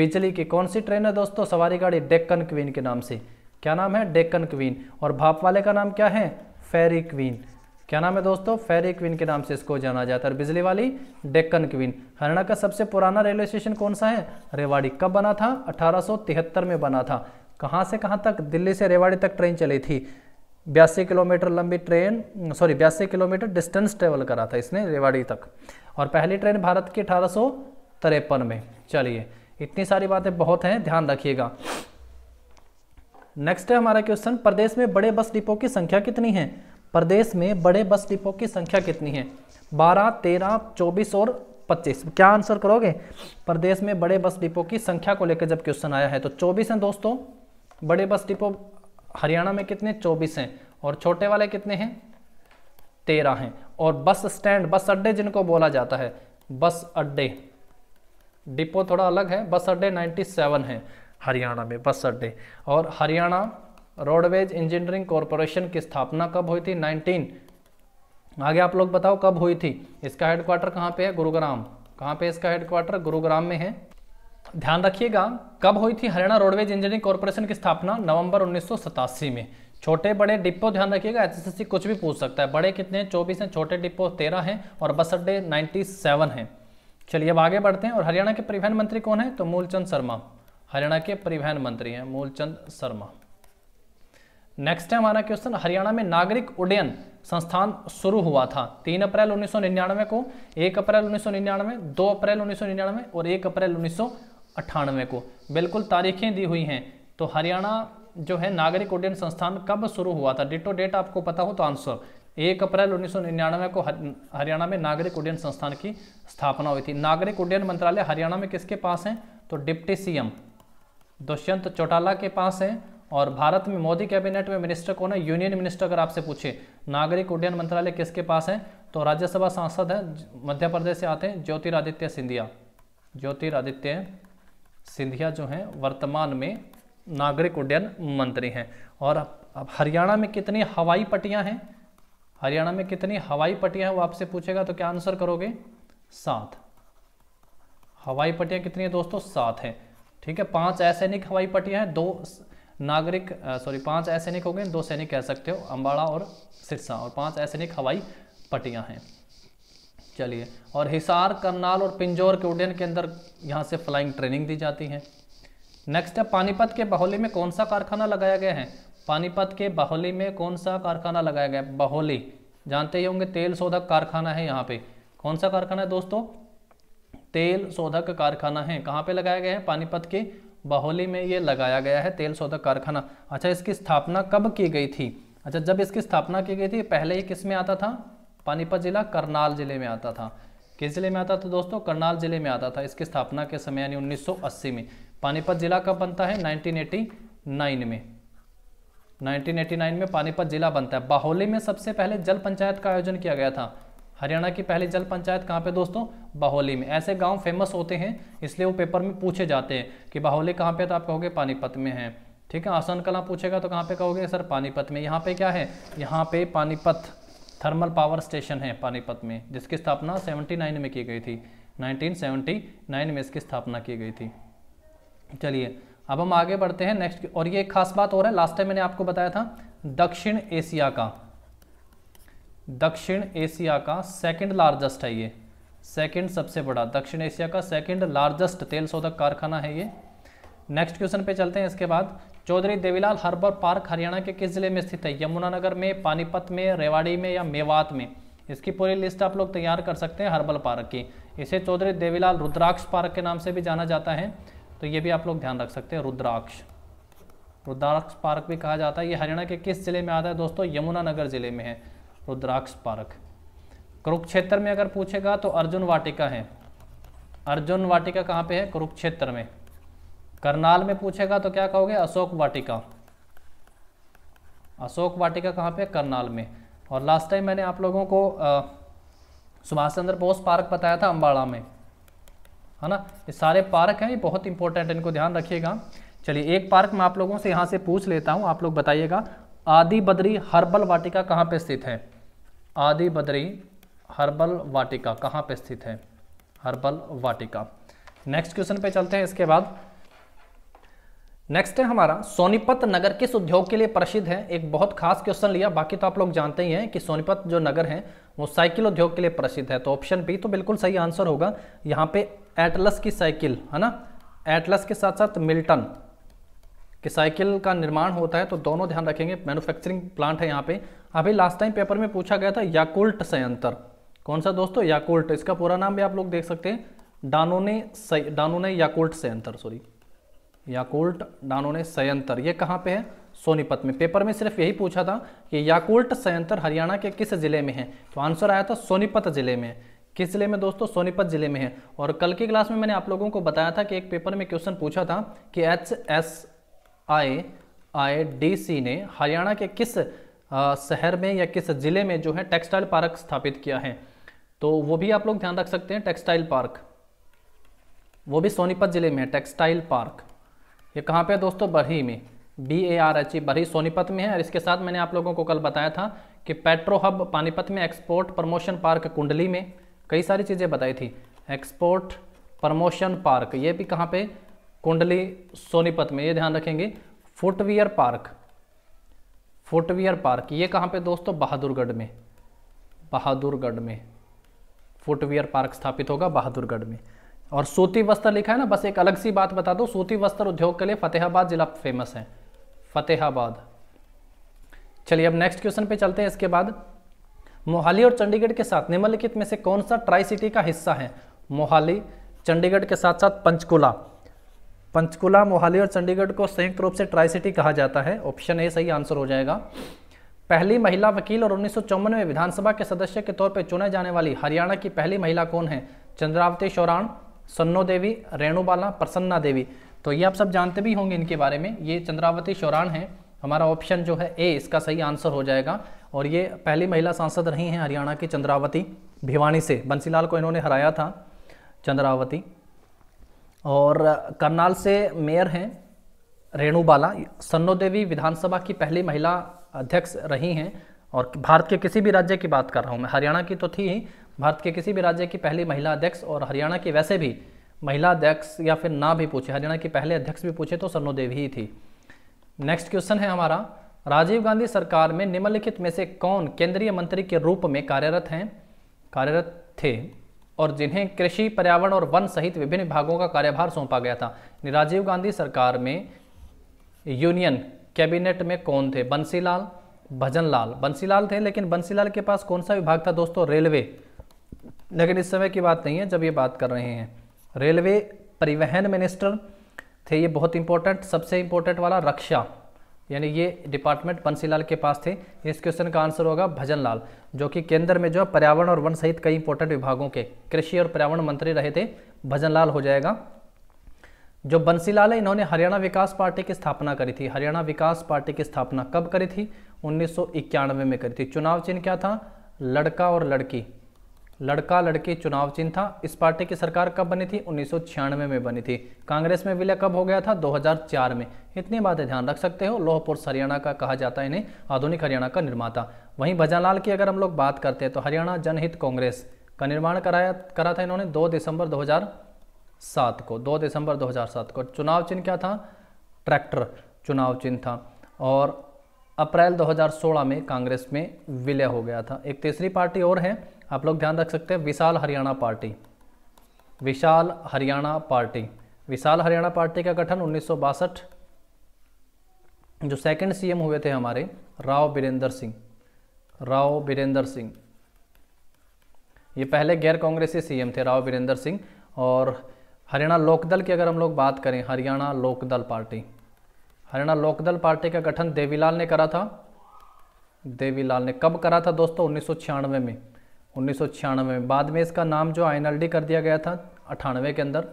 बिजली की कौन सी ट्रेन है दोस्तों सवारी गाड़ी डेक्कन क्वीन के नाम से क्या नाम है डेक्कन क्वीन और भाप वाले का नाम क्या है फेरी क्वीन क्या नाम है दोस्तों फेरी क्वीन के नाम से इसको जाना जाता है बिजली वाली डेक्कन क्वीन हरियाणा का सबसे पुराना रेलवे स्टेशन कौन सा है रेवाड़ी कब बना था अठारह में बना था कहाँ से कहाँ तक दिल्ली से रेवाड़ी तक ट्रेन चली थी बयासी किलोमीटर लंबी ट्रेन सॉरी बयासी किलोमीटर डिस्टेंस ट्रेवल करा था इसने रेवाड़ी तक और पहली ट्रेन भारत की अठारह में चलिए इतनी सारी बातें बहुत हैं ध्यान रखिएगा नेक्स्ट है हमारा क्वेश्चन प्रदेश में बड़े बस डिपो की संख्या कितनी है प्रदेश में बड़े बस डिपो की संख्या कितनी है बारह तेरह चौबीस और पच्चीस क्या आंसर करोगे प्रदेश में बड़े बस डिपो की संख्या को लेकर जब क्वेश्चन आया है तो चौबीस हैं दोस्तों बड़े बस डिपो हरियाणा में कितने चौबीस हैं और छोटे वाले कितने हैं तेरह हैं और बस स्टैंड बस अड्डे जिनको बोला जाता है बस अड्डे डिपो थोड़ा अलग है बस अड्डे सेवन है हरियाणा में बस अड्डे और हरियाणा रोडवेज इंजीनियरिंग कॉरपोरेशन की स्थापना कब हुई थी 19 आगे आप लोग बताओ कब हुई थी इसका हेडक्वार्टर कहाँ पे है गुरुग्राम कहाँ पे इसका हेडक्वार्टर गुरुग्राम में है ध्यान रखिएगा कब हुई थी हरियाणा रोडवेज इंजीनियरिंग कॉरपोरेशन की स्थापना नवंबर उन्नीस में छोटे बड़े डिपो ध्यान रखिएगा एस कुछ भी पूछ सकता है बड़े कितने 24 हैं छोटे डिपो 13 हैं और बस अड्डे 97 हैं चलिए अब आगे बढ़ते हैं और हरियाणा के परिवहन मंत्री कौन है तो मूलचंद शर्मा हरियाणा के परिवहन मंत्री हैं मूलचंद शर्मा नेक्स्ट है हमारा क्वेश्चन हरियाणा में नागरिक उड्डयन संस्थान शुरू हुआ था तीन अप्रैल उन्नीस को एक अप्रैल 1999, दो अप्रैल 1999 और एक अप्रैल उन्नीस को बिल्कुल तारीखें दी हुई हैं तो हरियाणा जो है नागरिक उड्डयन संस्थान कब शुरू हुआ था डेटो डेट आपको पता हो तो आंसर एक अप्रैल उन्नीस को हरियाणा में नागरिक उड्डयन संस्थान की स्थापना हुई थी नागरिक उड्डयन मंत्रालय हरियाणा में किसके पास है तो डिप्टी सीएम दुष्यंत चौटाला के पास है और भारत में मोदी कैबिनेट में मिनिस्टर कौन है यूनियन मिनिस्टर अगर आपसे पूछे नागरिक उड्डयन मंत्रालय किसके पास है तो राज्यसभा सांसद है मध्य प्रदेश से आते हैं ज्योतिरादित्य सिंधिया ज्योतिरादित्य सिंधिया जो हैं वर्तमान में नागरिक उड्डयन मंत्री हैं और अब हरियाणा में कितनी हवाई पट्टियां हैं हरियाणा में कितनी हवाई पट्टियां हैं वो आपसे पूछेगा तो क्या आंसर करोगे सात हवाई पट्टियाँ कितनी है दोस्तों सात हैं ठीक है पांच ऐसे हवाई पट्टियां हैं दो नागरिक सॉरी पांच असैनिक हो गए दो सैनिक कह सकते हो अंबाड़ा और सिरसा और पांच असैनिक हवाई पट्टियां हैं चलिए और हिसार करनाल और पिंजौर के उड्डयन के अंदर यहाँ से फ्लाइंग ट्रेनिंग दी जाती है नेक्स्ट है पानीपत के बहोली में कौन सा कारखाना लगाया गया है पानीपत के बहोली में कौन सा कारखाना लगाया गया है बहोली जानते ही होंगे तेल शोधक कारखाना है यहाँ पे कौन सा कारखाना है दोस्तों तेल शोधक कारखाना है कहाँ पे लगाया गया है पानीपत के बहोली में ये लगाया गया है तेल शोधक कारखाना अच्छा इसकी स्थापना कब की गई थी अच्छा जब इसकी स्थापना की गई थी पहले ही किस में आता था पानीपत जिला करनाल जिले में आता था किस जिले में आता था दोस्तों करनाल जिले में आता था इसकी स्थापना के समय यानी 1980 में पानीपत जिला कब बनता है 1989 में 1989 में पानीपत जिला बनता है बाहोली में सबसे पहले जल पंचायत का आयोजन किया गया था हरियाणा की पहली जल पंचायत कहाँ पे दोस्तों बाहोली में ऐसे गांव फेमस होते हैं इसलिए वो पेपर में पूछे जाते हैं कि बाहोली कहाँ पे तो आप कहोगे पानीपत में है ठीक है आसन कला पूछेगा तो कहाँ पे कहोगे सर पानीपत में यहाँ पे क्या है यहाँ पे पानीपत थर्मल पावर स्टेशन है पानीपत में जिसकी स्थापना 79 में की गई थी नाइनटीन में इसकी स्थापना की गई थी चलिए अब हम आगे बढ़ते हैं नेक्स्ट और ये एक खास बात और है लास्ट टाइम मैंने आपको बताया था दक्षिण एशिया का दक्षिण एशिया का सेकंड लार्जेस्ट है ये सेकंड सबसे बड़ा दक्षिण एशिया का सेकंड लार्जेस्ट तेल शोधक कारखाना है ये नेक्स्ट क्वेश्चन पे चलते हैं इसके बाद चौधरी देवीलाल हर्बर पार्क हरियाणा के किस जिले में स्थित है यमुनानगर में पानीपत में रेवाड़ी में या मेवात में इसकी पूरी लिस्ट आप लोग तैयार कर सकते हैं हर्बल पार्क की इसे चौधरी देवीलाल रुद्राक्ष पार्क के नाम से भी जाना जाता है तो ये भी आप लोग ध्यान रख सकते हैं रुद्राक्ष रुद्राक्ष पार्क भी कहा जाता है ये हरियाणा के किस जिले में आता है दोस्तों यमुनानगर जिले में है रुद्राक्ष पार्क कुरुक्षेत्र में अगर पूछेगा तो अर्जुन वाटिका है अर्जुन वाटिका कहाँ पे है कुरुक्षेत्र में करनाल में पूछेगा तो क्या कहोगे अशोक वाटिका अशोक वाटिका कहाँ पे है करनाल में और लास्ट टाइम मैंने आप लोगों को सुभाष चंद्र बोस पार्क बताया था अम्बाड़ा में है ना ये सारे पार्क हैं ये बहुत इंपॉर्टेंट इनको ध्यान रखिएगा चलिए एक पार्क मैं आप लोगों से यहाँ से पूछ लेता हूँ आप लोग बताइएगा आदि बद्री हर्बल वाटिका कहाँ पे स्थित है आदि बद्री हर्बल वाटिका कहाँ पे स्थित है हर्बल वाटिका नेक्स्ट क्वेश्चन पे चलते हैं इसके बाद नेक्स्ट है हमारा सोनीपत नगर किस उद्योग के लिए प्रसिद्ध है एक बहुत खास क्वेश्चन लिया बाकी तो आप लोग जानते ही हैं कि सोनीपत जो नगर है वो साइकिल उद्योग के लिए प्रसिद्ध है तो ऑप्शन बी तो बिल्कुल सही आंसर होगा यहाँ पे एटलस की साइकिल है ना एटलस के साथ साथ मिल्टन कि साइकिल का निर्माण होता है तो दोनों ध्यान रखेंगे मैन्युफैक्चरिंग प्लांट है यहाँ पे अभी लास्ट टाइम पेपर में पूछा गया था याकुल्ट संयंत्र कौन सा दोस्तों याकुल्ट इसका पूरा नाम भी आप लोग देख सकते हैं डानोने डानोने याकुल्ट संयंत्र सॉरी याकुल्ट डानोने संयंत्र ये कहाँ पे है सोनीपत में पेपर में सिर्फ यही पूछा था कि याकुल्ट संयंत्र हरियाणा के किस जिले में है तो आंसर आया था सोनीपत जिले में किस जिले में दोस्तों सोनीपत जिले में है और कल की क्लास में मैंने आप लोगों को बताया था कि एक पेपर में क्वेश्चन पूछा था कि H S I I D C ने हरियाणा के किस शहर में या किस ज़िले में जो है टेक्सटाइल पार्क स्थापित किया है तो वो भी आप लोग ध्यान रख सकते हैं टेक्सटाइल पार्क वो भी सोनीपत ज़िले में है टेक्सटाइल पार्क ये कहाँ पे है दोस्तों बरही में B A R H E Barhi Sonipat में है और इसके साथ मैंने आप लोगों को कल बताया था कि पेट्रो हब पानीपत में एक्सपोर्ट प्रमोशन पार्क कुंडली में कई सारी चीज़ें बताई थी एक्सपोर्ट प्रमोशन पार्क ये भी कहाँ पे कुंडली सोनीपत में ये ध्यान रखेंगे फुटवियर पार्क फुटवियर पार्क ये कहाँ पे दोस्तों बहादुरगढ़ में बहादुरगढ़ में फुटवियर पार्क स्थापित होगा बहादुरगढ़ में और सूती वस्त्र लिखा है ना बस एक अलग सी बात बता दो सूती वस्त्र उद्योग के लिए फतेहाबाद जिला फेमस है फतेहाबाद चलिए अब नेक्स्ट क्वेश्चन पे चलते हैं इसके बाद मोहाली और चंडीगढ़ के साथ निम्नलिखित में से कौन सा ट्राई सिटी का हिस्सा है मोहाली चंडीगढ़ के साथ साथ पंचकुला पंचकुला मोहाली और चंडीगढ़ को संयुक्त रूप से ट्राई सिटी कहा जाता है ऑप्शन ए सही आंसर हो जाएगा पहली महिला वकील और उन्नीस में विधानसभा के सदस्य के तौर पर चुने जाने वाली हरियाणा की पहली महिला कौन है चंद्रावती शौरान सन्नो देवी रेणुबाला प्रसन्ना देवी तो ये आप सब जानते भी होंगे इनके बारे में ये चंद्रावती शौरान है हमारा ऑप्शन जो है ए इसका सही आंसर हो जाएगा और ये पहली महिला सांसद रही हैं हरियाणा की चंद्रावती भिवानी से बंसीलाल को इन्होंने हराया था चंद्रावती और करनाल से मेयर हैं रेणु बाला सन्नो देवी विधानसभा की पहली महिला अध्यक्ष रही हैं और भारत के किसी भी राज्य की बात कर रहा हूँ मैं हरियाणा की तो थी ही भारत के किसी भी राज्य की पहली महिला अध्यक्ष और हरियाणा की वैसे भी महिला अध्यक्ष या फिर ना भी पूछे हरियाणा की पहले अध्यक्ष भी पूछे तो सन्नो देवी ही थी नेक्स्ट क्वेश्चन है हमारा राजीव गांधी सरकार में निम्नलिखित में से कौन केंद्रीय मंत्री के रूप में कार्यरत हैं कार्यरत थे और जिन्हें कृषि पर्यावरण और वन सहित विभिन्न विभागों का कार्यभार सौंपा गया था राजीव गांधी सरकार में यूनियन कैबिनेट में कौन थे बंसीलाल भजनलाल बंसीलाल थे लेकिन बंसीलाल के पास कौन सा विभाग था दोस्तों रेलवे लेकिन इस समय की बात नहीं है जब ये बात कर रहे हैं रेलवे परिवहन मिनिस्टर थे ये बहुत इंपॉर्टेंट सबसे इंपॉर्टेंट वाला रक्षा यानी ये डिपार्टमेंट बंसीलाल के पास थे इस क्वेश्चन का आंसर होगा भजन लाल जो कि केंद्र में जो है पर्यावरण और वन सहित कई इंपोर्टेंट विभागों के कृषि और पर्यावरण मंत्री रहे थे भजन लाल हो जाएगा जो बंसीलाल है इन्होंने हरियाणा विकास पार्टी की स्थापना करी थी हरियाणा विकास पार्टी की स्थापना कब करी थी उन्नीस में करी थी चुनाव चिन्ह क्या था लड़का और लड़की लड़का लड़की चुनाव चिन्ह था इस पार्टी की सरकार कब बनी थी उन्नीस में बनी थी कांग्रेस में विलय कब हो गया था 2004 में इतनी बातें ध्यान रख सकते हो लोहपुर हरियाणा का कहा जाता है इन्हें आधुनिक हरियाणा का निर्माता वहीं भजनलाल की अगर हम लोग बात करते हैं तो हरियाणा जनहित कांग्रेस का निर्माण कराया करा था इन्होंने दो दिसंबर दो को दो दिसंबर दो को चुनाव चिन्ह क्या था ट्रैक्टर चुनाव चिन्ह था और अप्रैल दो में कांग्रेस में विलय हो गया था एक तीसरी पार्टी और है आप लोग ध्यान रख सकते हैं Vishal Haryana party Vishal Haryana party Vishal Haryana party का गठन उन्नीस जो सेकंड सीएम हुए थे हमारे राव बीरेंद्र सिंह राव बीरेंद्र सिंह ये पहले गैर कांग्रेसी सीएम थे राव बीरेंद्र सिंह और हरियाणा लोकदल की अगर हम लोग बात करें हरियाणा लोकदल पार्टी हरियाणा लोकदल पार्टी का गठन देवीलाल ने करा था देवीलाल ने कब करा था दोस्तों उन्नीस में उन्नीस में बाद में इसका नाम जो आई कर दिया गया था अठानवे के अंदर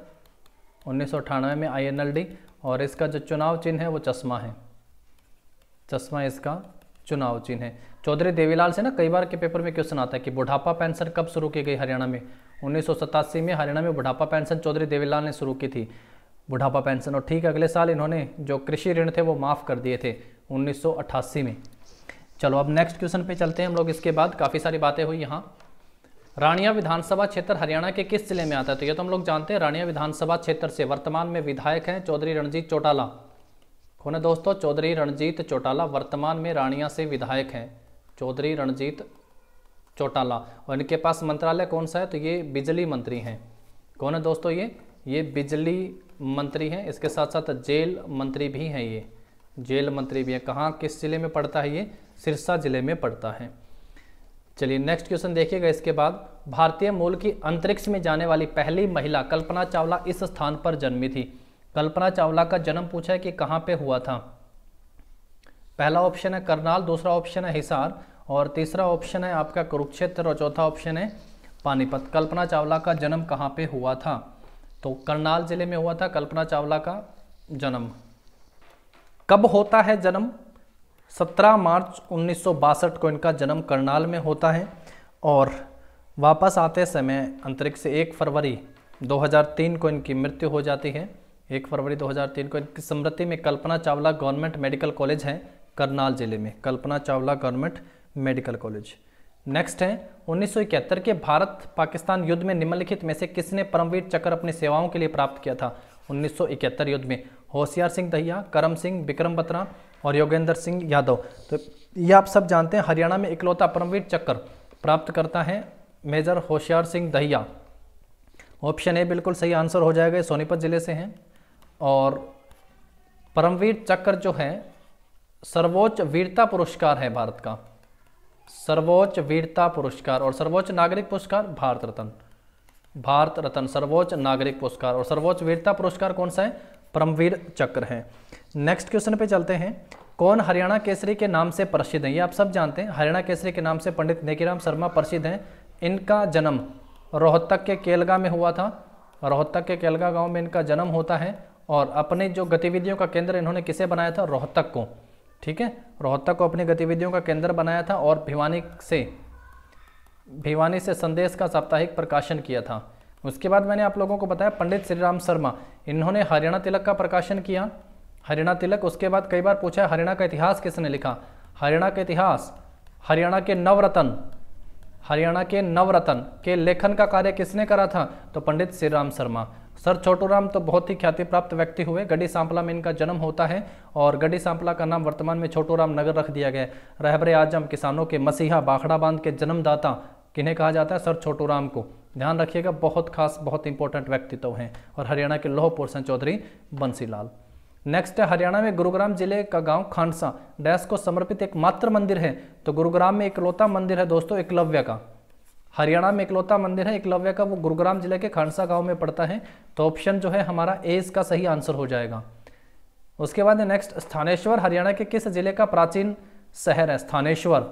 उन्नीस में आई और इसका जो चुनाव चिन्ह है वो चश्मा है चश्मा इसका चुनाव चिन्ह है चौधरी देवीलाल से ना कई बार के पेपर में क्वेश्चन आता है कि बुढ़ापा पेंशन कब शुरू की गई हरियाणा में उन्नीस में हरियाणा में बुढ़ापा पेंशन चौधरी देवीलाल ने शुरू की थी बुढ़ापा पेंशन और ठीक अगले साल इन्होंने जो कृषि ऋण थे वो माफ़ कर दिए थे उन्नीस में चलो अब नेक्स्ट क्वेश्चन पे चलते हैं हम लोग इसके बाद काफ़ी सारी बातें हुई यहाँ रानिया विधानसभा क्षेत्र हरियाणा के किस जिले में आता है तो ये तो हम लोग जानते हैं रानिया विधानसभा क्षेत्र से वर्तमान में विधायक हैं चौधरी रणजीत चौटाला कौन है दोस्तों चौधरी रणजीत चौटाला वर्तमान में रानिया से विधायक हैं चौधरी रणजीत चौटाला और इनके पास मंत्रालय कौन सा है तो ये बिजली मंत्री हैं कौन है दोस्तों ये ये बिजली मंत्री हैं इसके साथ साथ जेल मंत्री भी हैं ये जेल मंत्री भी हैं कहाँ किस जिले में पड़ता है ये सिरसा जिले में पड़ता है चलिए नेक्स्ट क्वेश्चन देखिएगा इसके बाद भारतीय मूल की अंतरिक्ष में जाने वाली पहली महिला कल्पना चावला इस स्थान पर जन्मी थी कल्पना चावला का जन्म पूछा है कि कहाँ पे हुआ था पहला ऑप्शन है करनाल दूसरा ऑप्शन है हिसार और तीसरा ऑप्शन है आपका कुरुक्षेत्र और चौथा ऑप्शन है पानीपत कल्पना चावला का जन्म कहाँ पे हुआ था तो करनाल जिले में हुआ था कल्पना चावला का जन्म कब होता है जन्म 17 मार्च उन्नीस को इनका जन्म करनाल में होता है और वापस आते समय अंतरिक्ष से एक फरवरी 2003 को इनकी मृत्यु हो जाती है एक फरवरी 2003 को इनकी स्मृति में Kalpana Chawla government medical college है करनाल जिले में Kalpana Chawla government medical college next है उन्नीस के भारत पाकिस्तान युद्ध में निम्नलिखित में से किसने परमवीर चक्र अपनी सेवाओं के लिए प्राप्त किया था 1971 युद्ध में होशियार सिंह दहिया करम सिंह विक्रम बत्रा और योगेंद्र सिंह यादव तो ये आप सब जानते हैं हरियाणा में इकलौता परमवीर चक्कर प्राप्त करता है मेजर होशियार सिंह दहिया ऑप्शन ए बिल्कुल सही आंसर हो जाएगा सोनीपत ज़िले से हैं और परमवीर चक्कर जो है सर्वोच्च वीरता पुरस्कार है भारत का सर्वोच्च वीरता पुरस्कार और सर्वोच्च नागरिक पुरस्कार भारत रत्न भारत रत्न सर्वोच्च नागरिक पुरस्कार और सर्वोच्च वीरता पुरस्कार कौन सा है परमवीर चक्र हैं नेक्स्ट क्वेश्चन पे चलते हैं कौन हरियाणा केसरी के नाम से प्रसिद्ध हैं ये आप सब जानते हैं हरियाणा केसरी के नाम से पंडित नेकीराम शर्मा प्रसिद्ध हैं इनका जन्म रोहतक के केलगा में हुआ था रोहतक के केलगा गांव में इनका जन्म होता है और अपने जो गतिविधियों का केंद्र इन्होंने किसे बनाया था रोहतक को ठीक है रोहतक को अपनी गतिविधियों का केंद्र बनाया था और भिवानी से भिवानी से संदेश का साप्ताहिक प्रकाशन किया था उसके बाद मैंने आप लोगों को बताया पंडित श्रीराम शर्मा इन्होंने हरियाणा तिलक का प्रकाशन किया हरियाणा तिलक उसके बाद कई बार पूछा हरियाणा का इतिहास किसने लिखा हरियाणा का इतिहास हरियाणा के नवरत्न हरियाणा के नवरत्न के लेखन का कार्य किसने करा था तो पंडित श्री राम शर्मा सर छोटू राम तो बहुत ही ख्याति प्राप्त व्यक्ति हुए गड्डी सांपला में इनका जन्म होता है और गड्डी सांपला का नाम वर्तमान में छोटूराम नगर रख दिया गया रहबरे आजम किसानों के मसीहा बाखड़ा बांध के जन्मदाता किन्हें कहा जाता है सर छोटू राम को ध्यान रखिएगा बहुत खास बहुत इंपॉर्टेंट व्यक्तित्व तो हैं और हरियाणा के लोह पोर्सन चौधरी बंसीलाल नेक्स्ट है हरियाणा में गुरुग्राम जिले का गांव खानसा डैश को समर्पित एकमात्र मंदिर है तो गुरुग्राम में इकलौता मंदिर है दोस्तों एकलव्य का हरियाणा में इकलौता मंदिर है एकलव्य का वो गुरुग्राम जिले के खानसा गांव में पड़ता है तो ऑप्शन जो है हमारा ए इसका सही आंसर हो जाएगा उसके बाद नेक्स्ट स्थानेश्वर हरियाणा के किस जिले का प्राचीन शहर है स्थानेश्वर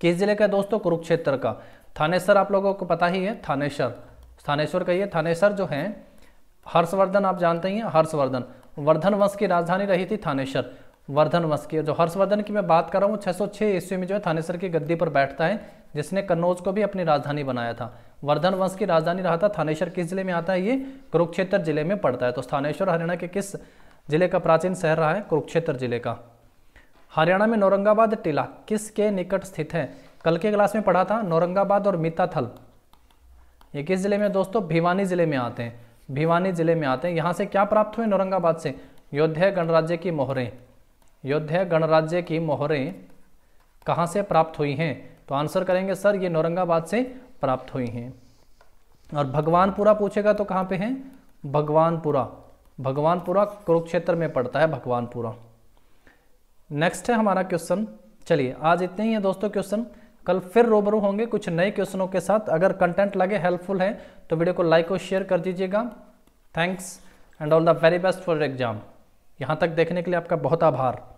किस जिले का दोस्तों कुरुक्षेत्र का थानेश्वर आप लोगों को पता ही है थानेश्वर थानेश्वर कहिए थानेश्वर जो है हर्षवर्धन आप जानते ही हैं हर्षवर्धन वर्धन वंश की राजधानी रही थी थानेश्वर वर्धन वंश की जो हर्षवर्धन की मैं बात कर रहा हूँ छह ईस्वी में जो है थानेश्वर की गद्दी पर बैठता है जिसने कन्नौज को भी अपनी राजधानी बनाया था वर्धन वंश की राजधानी रहा था थानेश्वर किस जिले में आता है ये कुरुक्षेत्र जिले में पड़ता है तो थानेश्वर हरियाणा के किस जिले का प्राचीन शहर रहा है कुरुक्षेत्र जिले का हरियाणा में नौरंगाबाद टीला किसके निकट स्थित है कल के क्लास में पढ़ा था नौरंगाबाद और मिताथल ये किस जिले में दोस्तों भिवानी जिले में आते हैं भिवानी जिले में आते हैं यहाँ से क्या प्राप्त हुए नौरंगाबाद से योद्धा गणराज्य की मोहरें योद्धा गणराज्य की मोहरें कहाँ से प्राप्त हुई हैं तो आंसर करेंगे सर ये नौरंगाबाद से प्राप्त हुई हैं और भगवानपुरा पूछेगा तो कहाँ पे हैं भगवानपुरा भगवानपुरा कुरुक्षेत्र में पड़ता है भगवानपुरा नेक्स्ट है हमारा क्वेश्चन चलिए आज इतने ही है दोस्तों क्वेश्चन कल फिर रूबरू होंगे कुछ नए क्वेश्चनों के साथ अगर कंटेंट लगे हेल्पफुल है तो वीडियो को लाइक और शेयर कर दीजिएगा thanks and all the very best for exam यहाँ तक देखने के लिए आपका बहुत आभार